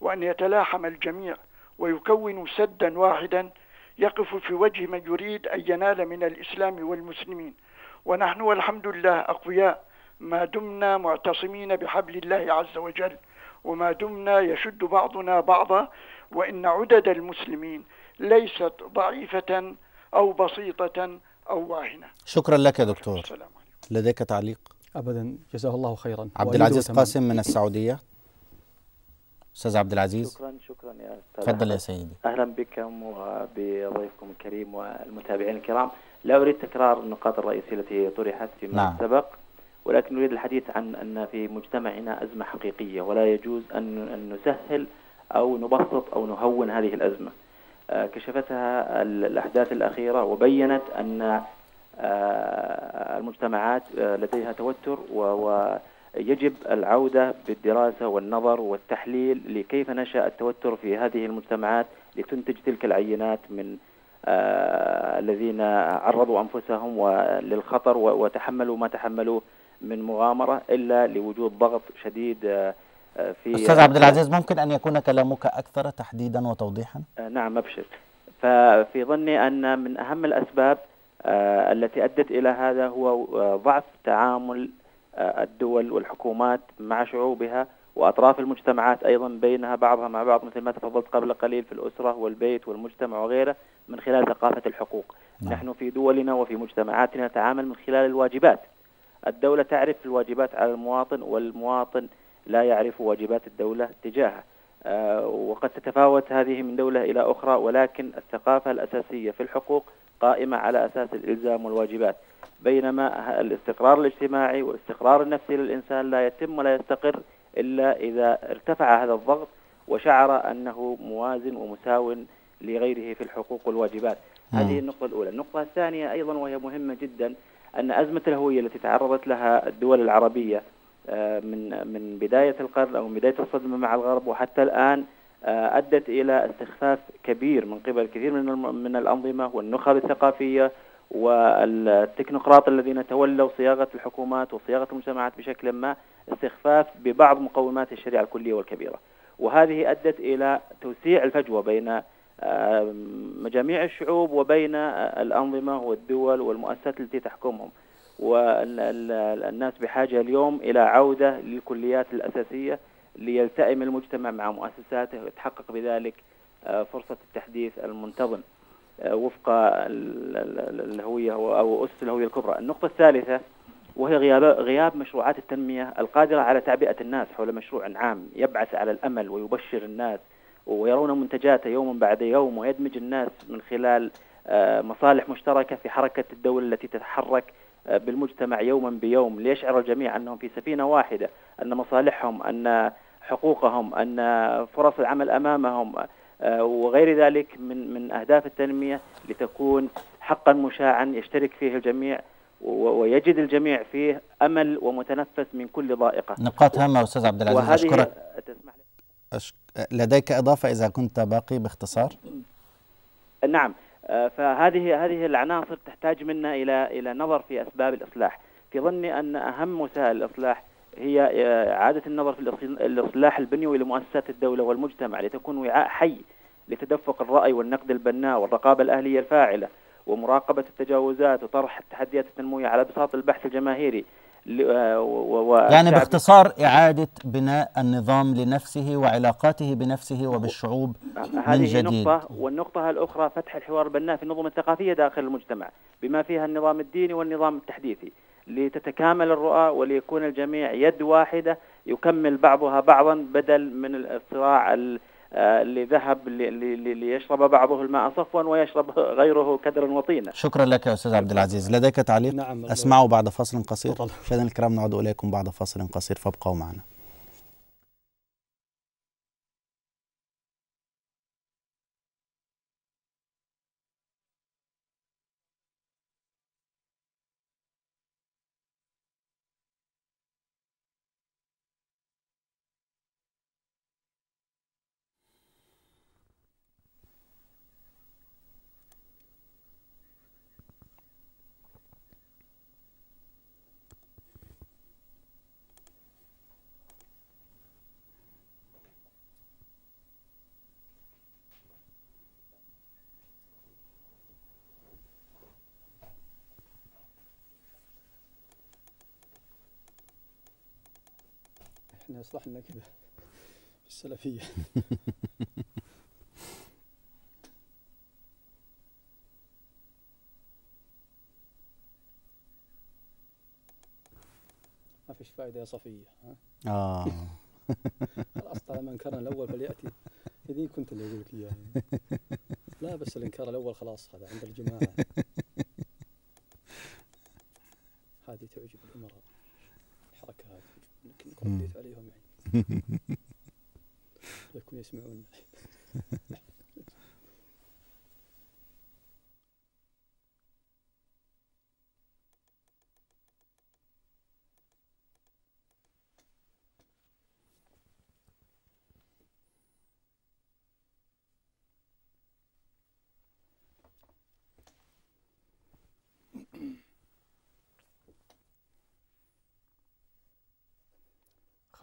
وأن يتلاحم الجميع ويكون سدا واحدا يقف في وجه من يريد أن ينال من الإسلام والمسلمين ونحن والحمد لله أقوياء ما دمنا معتصمين بحبل الله عز وجل وما دمنا يشد بعضنا بعضا وان عدد المسلمين ليست ضعيفه او بسيطه او واهنه. شكرا لك يا دكتور. السلام عليكم. لديك تعليق؟ ابدا جزاه الله خيرا. عبد العزيز قاسم من السعوديه. استاذ عبد العزيز شكرا شكرا يا استاذ تفضل يا سيدي اهلا بكم وبضيفكم الكريم والمتابعين الكرام لا اريد تكرار النقاط الرئيسيه التي طرحت فيما نعم. سبق ولكن نريد الحديث عن أن في مجتمعنا أزمة حقيقية ولا يجوز أن نسهل أو نبسط أو نهون هذه الأزمة آه، كشفتها الأحداث الأخيرة وبينت أن آه، المجتمعات آه، لديها توتر ويجب العودة بالدراسة والنظر والتحليل لكيف نشأ التوتر في هذه المجتمعات لتنتج تلك العينات من الذين عرضوا أنفسهم للخطر وتحملوا ما تحملوه من مغامرة إلا لوجود ضغط شديد آه، آه، في أستاذ عبد العزيز ممكن أن يكون كلامك أكثر تحديدا وتوضيحا آه، نعم أبشر ففي ظني أن من أهم الأسباب التي أدت إلى هذا هو ضعف تعامل الدول والحكومات مع شعوبها وأطراف المجتمعات أيضا بينها بعضها مع بعض مثل ما تفضلت قبل قليل في الأسرة والبيت والمجتمع وغيره من خلال ثقافة الحقوق نعم. نحن في دولنا وفي مجتمعاتنا نتعامل من خلال الواجبات الدولة تعرف الواجبات على المواطن والمواطن لا يعرف واجبات الدولة تجاهه آه، وقد تتفاوت هذه من دولة إلى أخرى ولكن الثقافة الأساسية في الحقوق قائمة على أساس الإلزام والواجبات بينما الاستقرار الاجتماعي والاستقرار النفسي للإنسان لا يتم ولا يستقر إلا إذا ارتفع هذا الضغط وشعر أنه موازن ومساو لغيره في الحقوق والواجبات نعم. هذه النقطة الأولى النقطة الثانية أيضا وهي مهمة جدا أن أزمة الهوية التي تعرضت لها الدول العربية آه، من من بداية القرن أو من بداية الصدمة مع الغرب وحتى الآن آه، أدت إلى استخفاف كبير من قبل كثير من من الأنظمة والنخب الثقافية والتكنوقراط الذين تولوا صياغة الحكومات وصياغة المجتمعات بشكل ما استخفاف ببعض مقومات الشريعة الكلية والكبيرة وهذه أدت إلى توسيع الفجوة بين جميع الشعوب وبين الأنظمة والدول والمؤسسات التي تحكمهم والناس بحاجة اليوم إلى عودة للكليات الأساسية ليلتئم المجتمع مع مؤسساته ويتحقق بذلك آه، فرصة التحديث المنتظم آه، وفق الهوية أو أسس الهوية الكبرى النقطة الثالثة وهي غياب, غياب مشروعات التنمية القادرة على تعبئة الناس حول مشروع عام يبعث على الأمل ويبشر الناس ويرون منتجاته يوما بعد يوم ويدمج الناس من خلال آه، مصالح مشتركة في حركة الدولة التي تتحرك آه، بالمجتمع يوما بيوم ليشعر الجميع أنهم في سفينة واحدة أن مصالحهم أن حقوقهم أن فرص العمل أمامهم آه، وغير ذلك من من أهداف التنمية لتكون حقا مشاعا يشترك فيه الجميع ويجد الجميع فيه أمل ومتنفس من كل ضائقة نقاط هامة أستاذ عبد العزيز أشكرك أشك... لديك إضافة إذا كنت باقي باختصار نعم آه، فهذه هذه العناصر تحتاج منا إلى إلى نظر في أسباب الإصلاح في ظني أن أهم وسائل الإصلاح هي إعادة آه، النظر في الإصلاح البنيوي لمؤسسات الدولة والمجتمع لتكون وعاء حي لتدفق الرأي والنقد البناء والرقابة الأهلية الفاعلة ومراقبة التجاوزات وطرح التحديات التنموية على بساط البحث الجماهيري آه، يعني باختصار إعادة بناء النظام لنفسه وعلاقاته بنفسه وبالشعوب هذه من جديد نقطة والنقطة الأخرى فتح الحوار البناء في النظم الثقافية داخل المجتمع بما فيها النظام الديني والنظام التحديثي لتتكامل الرؤى وليكون الجميع يد واحدة يكمل بعضها بعضا بدل من الصراع ال... اللي آه، ذهب ليشرب بعضه الماء صفوا ويشرب غيره كدرا وطينا شكرا لك يا أستاذ عبد العزيز لديك تعليق نعم أسمعه بعد فصل قصير فإذا الكرام نعود إليكم بعد فصل قصير فابقوا معنا ربنا يصلح لنا كذا في السلفيه ما فيش فائده يا صفيه ها؟ اه خلاص طالما انكرنا الاول فلياتي اذا كنت اللي اقول لك اياها لا بس الانكار الاول خلاص هذا عند الجماعه هذه تعجب الامراء الحركه هذه رديت عليهم يعني يكون يسمعون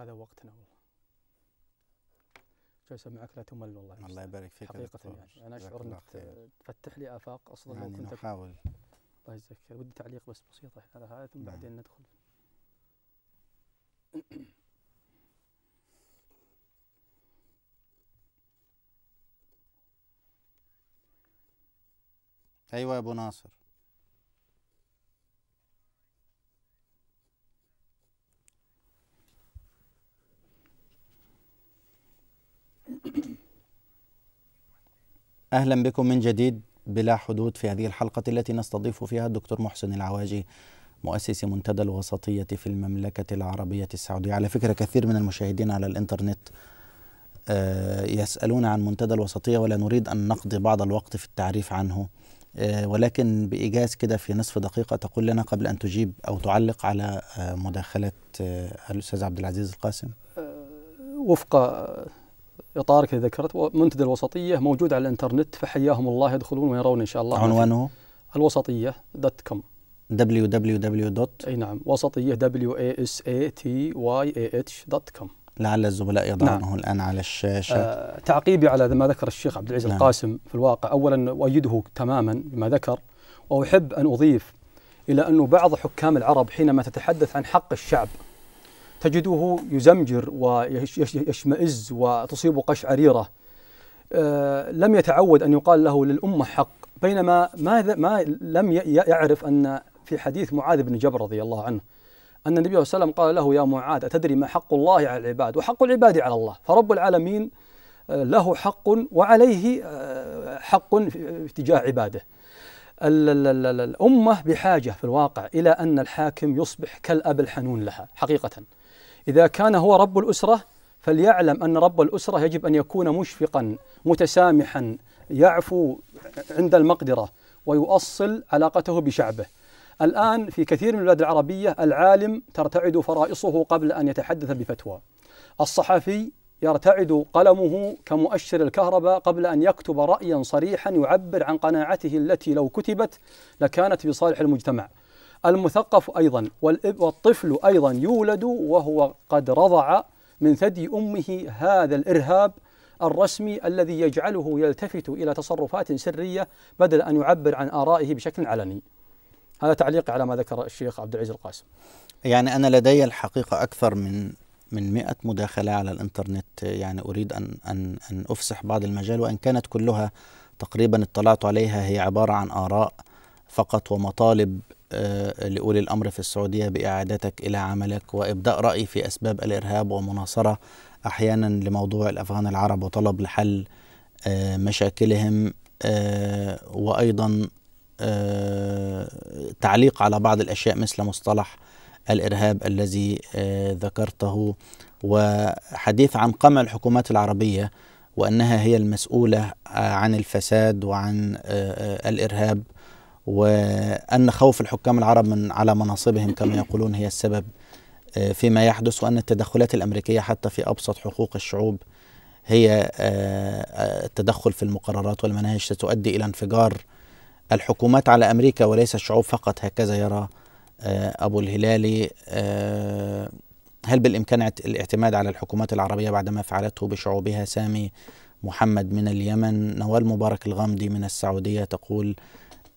هذا وقتنا والله جالس معك لا تمل والله الله يبارك فيك حقيقة يعني أنا أشعر أنك تفتح لي آفاق أصلا يعني كنت نحاول الله يجزاك خير ودي تعليق بس بسيطة على هذا ثم بعدين نعم. ندخل أيوة يا أبو ناصر اهلا بكم من جديد بلا حدود في هذه الحلقه التي نستضيف فيها الدكتور محسن العواجي مؤسس منتدى الوسطيه في المملكه العربيه السعوديه على فكره كثير من المشاهدين على الانترنت آه، يسالون عن منتدى الوسطيه ولا نريد ان نقضي بعض الوقت في التعريف عنه آه، ولكن بايجاز كده في نصف دقيقه تقول لنا قبل ان تجيب او تعلق على آه، مداخله الاستاذ عبد العزيز القاسم وفق اطارك اللي ذكرت منتدى الوسطيه موجود على الانترنت فحياهم الله يدخلون ويرون ان شاء الله عنوانه الوسطيه دوت كوم www. دوت اي نعم وسطيه w a s a t y a h دوت كوم لعل الزملاء يضعونه نعم. الان على الشاشه آه تعقيبي على ما ذكر الشيخ عبد العزيز نعم. القاسم في الواقع اولا اؤيده تماما بما ذكر واحب ان اضيف الى انه بعض حكام العرب حينما تتحدث عن حق الشعب تجده يزمجر ويشمئز وتصيب قشعريرة آه، لم يتعود أن يقال له للأمة حق بينما ماذا ما لم يعرف أن في حديث معاذ بن جبر رضي الله عنه أن النبي صلى الله عليه وسلم قال له يا معاذ أتدري ما حق الله على العباد وحق العباد على الله فرب العالمين آه، له حق وعليه آه، حق تجاه عباده الأمة بحاجة في الواقع إلى أن الحاكم يصبح كالأب الحنون لها حقيقة إذا كان هو رب الأسرة فليعلم أن رب الأسرة يجب أن يكون مشفقا متسامحا يعفو عند المقدرة ويؤصل علاقته بشعبه الآن في كثير من البلاد العربية العالم ترتعد فرائصه قبل أن يتحدث بفتوى الصحفي يرتعد قلمه كمؤشر الكهرباء قبل أن يكتب رأيا صريحا يعبر عن قناعته التي لو كتبت لكانت في صالح المجتمع المثقف أيضا والطفل أيضا يولد وهو قد رضع من ثدي أمه هذا الإرهاب الرسمي الذي يجعله يلتفت إلى تصرفات سرية بدل أن يعبر عن آرائه بشكل علني هذا تعليق على ما ذكر الشيخ عبد العزيز القاسم يعني أنا لدي الحقيقة أكثر من من 100 مداخلة على الإنترنت يعني أريد أن أن أن أفسح بعض المجال وإن كانت كلها تقريبا اطلعت عليها هي عبارة عن آراء فقط ومطالب آه، لأولي الأمر في السعودية بإعادتك إلى عملك وإبداء رأي في أسباب الإرهاب ومناصرة أحيانا لموضوع الأفغان العرب وطلب لحل آه، مشاكلهم آه، وأيضا تعليق على بعض الأشياء مثل مصطلح الإرهاب الذي ذكرته وحديث عن قمع الحكومات العربية وأنها هي المسؤولة عن الفساد وعن الإرهاب وأن خوف الحكام العرب من على مناصبهم كما يقولون هي السبب آه، فيما يحدث وأن التدخلات الأمريكية حتى في أبسط حقوق الشعوب هي آه، آه، التدخل في المقررات والمناهج ستؤدي إلى انفجار الحكومات على أمريكا وليس الشعوب فقط هكذا يرى أبو الهلالي هل بالإمكان الاعتماد على الحكومات العربية بعدما فعلته بشعوبها سامي محمد من اليمن نوال مبارك الغامدي من السعودية تقول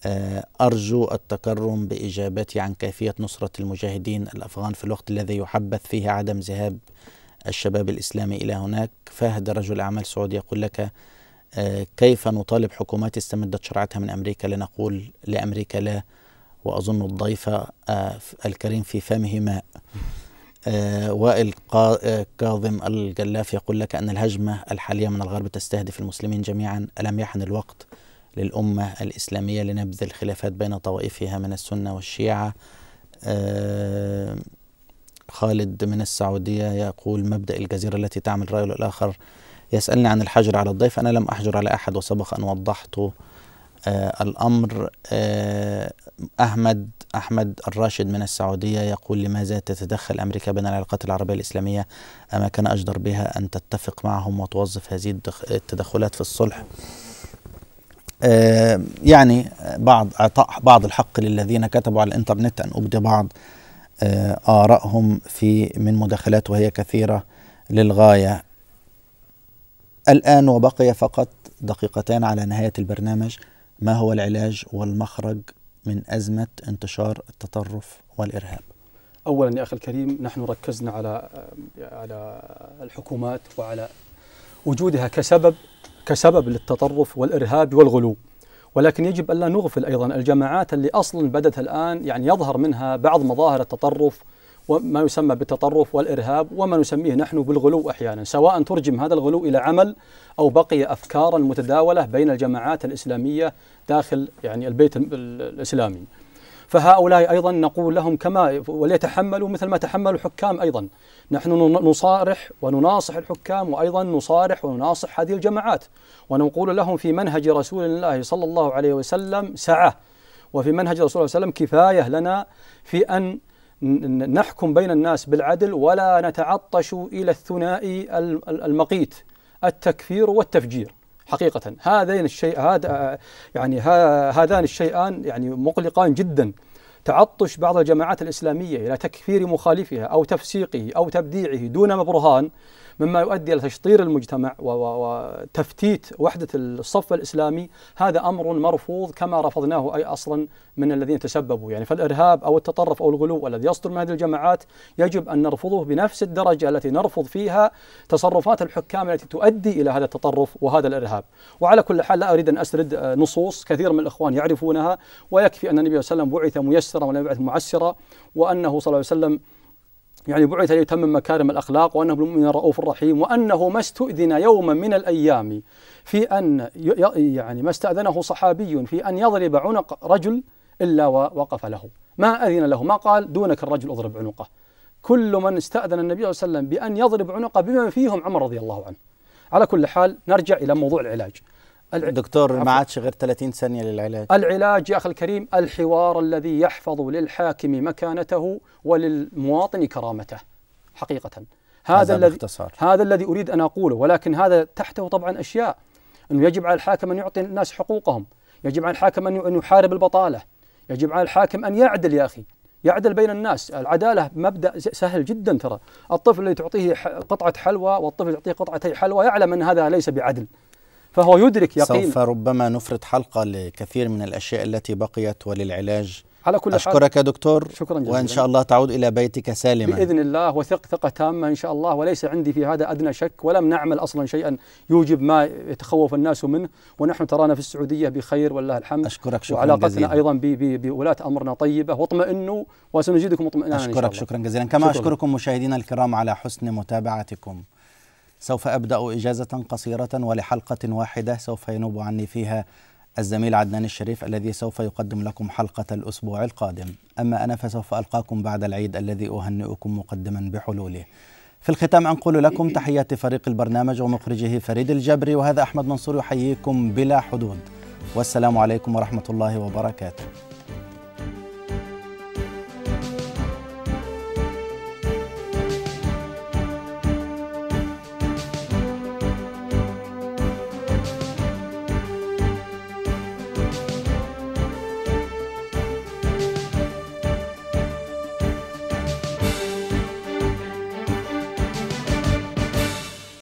آه، أرجو التكرم بإجابتي عن كيفية نصرة المجاهدين الأفغان في الوقت الذي يحبث فيه عدم ذهاب الشباب الإسلامي إلى هناك فهد رجل أعمال سعودي يقول لك آه، كيف نطالب حكومات استمدت شرعتها من أمريكا لنقول لأمريكا لا وأظن الضيف آه، الكريم في فمه ماء وائل كاظم الجلاف يقول لك أن الهجمة الحالية من الغرب تستهدف المسلمين جميعا ألم يحن الوقت للأمة الإسلامية لنبذ الخلافات بين طوائفها من السنة والشيعة آه، خالد من السعودية يقول مبدأ الجزيرة التي تعمل رأي الآخر يسألني عن الحجر على الضيف أنا لم أحجر على أحد وسبق أن وضحت آه، الأمر آه، أحمد أحمد الراشد من السعودية يقول لماذا تتدخل أمريكا بين العلاقات العربية الإسلامية أما كان أجدر بها أن تتفق معهم وتوظف هذه التدخلات في الصلح آه، يعني بعض اعطاء بعض الحق للذين كتبوا على الانترنت ان ابدي بعض آه، ارائهم في من مداخلات وهي كثيره للغايه الان وبقي فقط دقيقتان على نهايه البرنامج ما هو العلاج والمخرج من ازمه انتشار التطرف والارهاب اولا يا اخي الكريم نحن ركزنا على على الحكومات وعلى وجودها كسبب كسبب للتطرف والإرهاب والغلو ولكن يجب ألا نغفل أيضا الجماعات اللي أصلا بدت الآن يعني يظهر منها بعض مظاهر التطرف وما يسمى بالتطرف والإرهاب وما نسميه نحن بالغلو أحيانا سواء ترجم هذا الغلو إلى عمل أو بقي أفكارا متداولة بين الجماعات الإسلامية داخل يعني البيت الإسلامي فهؤلاء أيضا نقول لهم كما وليتحملوا مثل ما تحملوا الحكام أيضا نحن نصارح ونناصح الحكام وأيضا نصارح ونناصح هذه الجماعات ونقول لهم في منهج رسول الله صلى الله عليه وسلم سعة وفي منهج رسول الله صلى الله عليه وسلم كفاية لنا في أن نحكم بين الناس بالعدل ولا نتعطش إلى الثنائي المقيت التكفير والتفجير حقيقة هذين الشيء هذا يعني هذان الشيئان يعني مقلقان جدا تعطش بعض الجماعات الإسلامية إلى تكفير مخالفها أو تفسيقه أو تبديعه دون برهان مما يؤدي إلى تشطير المجتمع وتفتيت وحدة الصف الإسلامي هذا أمر مرفوض كما رفضناه أي أصلا من الذين تسببوا يعني فالإرهاب أو التطرف أو الغلو الذي يصدر من هذه الجماعات يجب أن نرفضه بنفس الدرجة التي نرفض فيها تصرفات الحكام التي تؤدي إلى هذا التطرف وهذا الإرهاب وعلى كل حال لا أريد أن أسرد آه، نصوص كثير من الإخوان يعرفونها ويكفي أن النبي صلى الله عليه وسلم بعث ميسرا ولم يبعث معسرا وأنه صلى الله عليه وسلم يعني بعث ليتمم مكارم الأخلاق وأنه بالمؤمن رؤوف رحيم وأنه ما استؤذن يوما من الأيام في أن يعني ما استأذنه صحابي في أن يضرب عنق رجل إلا ووقف له ما أذن له ما قال دونك الرجل أضرب عنقه كل من استأذن النبي صلى الله عليه وسلم بأن يضرب عنقه بمن فيهم عمر رضي الله عنه على كل حال نرجع إلى موضوع العلاج دكتور ما عادش غير 30 ثانية للعلاج العلاج يا أخي الكريم الحوار الذي يحفظ للحاكم مكانته وللمواطن كرامته حقيقة هذا, الذي هذا الذي أريد أن أقوله ولكن هذا تحته طبعا أشياء أنه يجب على الحاكم أن يعطي الناس حقوقهم يجب على الحاكم أن يحارب البطالة يجب على الحاكم أن يعدل يا أخي يعدل بين الناس العدالة مبدأ سهل جدا ترى الطفل اللي تعطيه قطعة حلوى والطفل اللي تعطيه قطعتي حلوى يعلم أن هذا ليس بعدل فهو يدرك يقين سوف ربما نفرد حلقة لكثير من الأشياء التي بقيت وللعلاج على كل أشكرك حال. دكتور شكرا جزيلا وإن شاء الله تعود إلى بيتك سالما بإذن الله وثق ثقة تامة إن شاء الله وليس عندي في هذا أدنى شك ولم نعمل أصلا شيئا يوجب ما يتخوف الناس منه ونحن ترانا في السعودية بخير والله الحمد أشكرك شكرا وعلاقتنا جزيلا. أيضا بولاة أمرنا طيبة واطمئنوا وسنجدكم مطمئنا أشكرك إن شاء الله. شكرا جزيلا كما شكرا. أشكركم مشاهدينا الكرام على حسن متابعتكم سوف أبدأ إجازة قصيرة ولحلقة واحدة سوف ينوب عني فيها الزميل عدنان الشريف الذي سوف يقدم لكم حلقة الأسبوع القادم أما أنا فسوف ألقاكم بعد العيد الذي أهنئكم مقدما بحلوله في الختام أنقل لكم تحيات فريق البرنامج ومخرجه فريد الجبري وهذا أحمد منصور يحييكم بلا حدود والسلام عليكم ورحمة الله وبركاته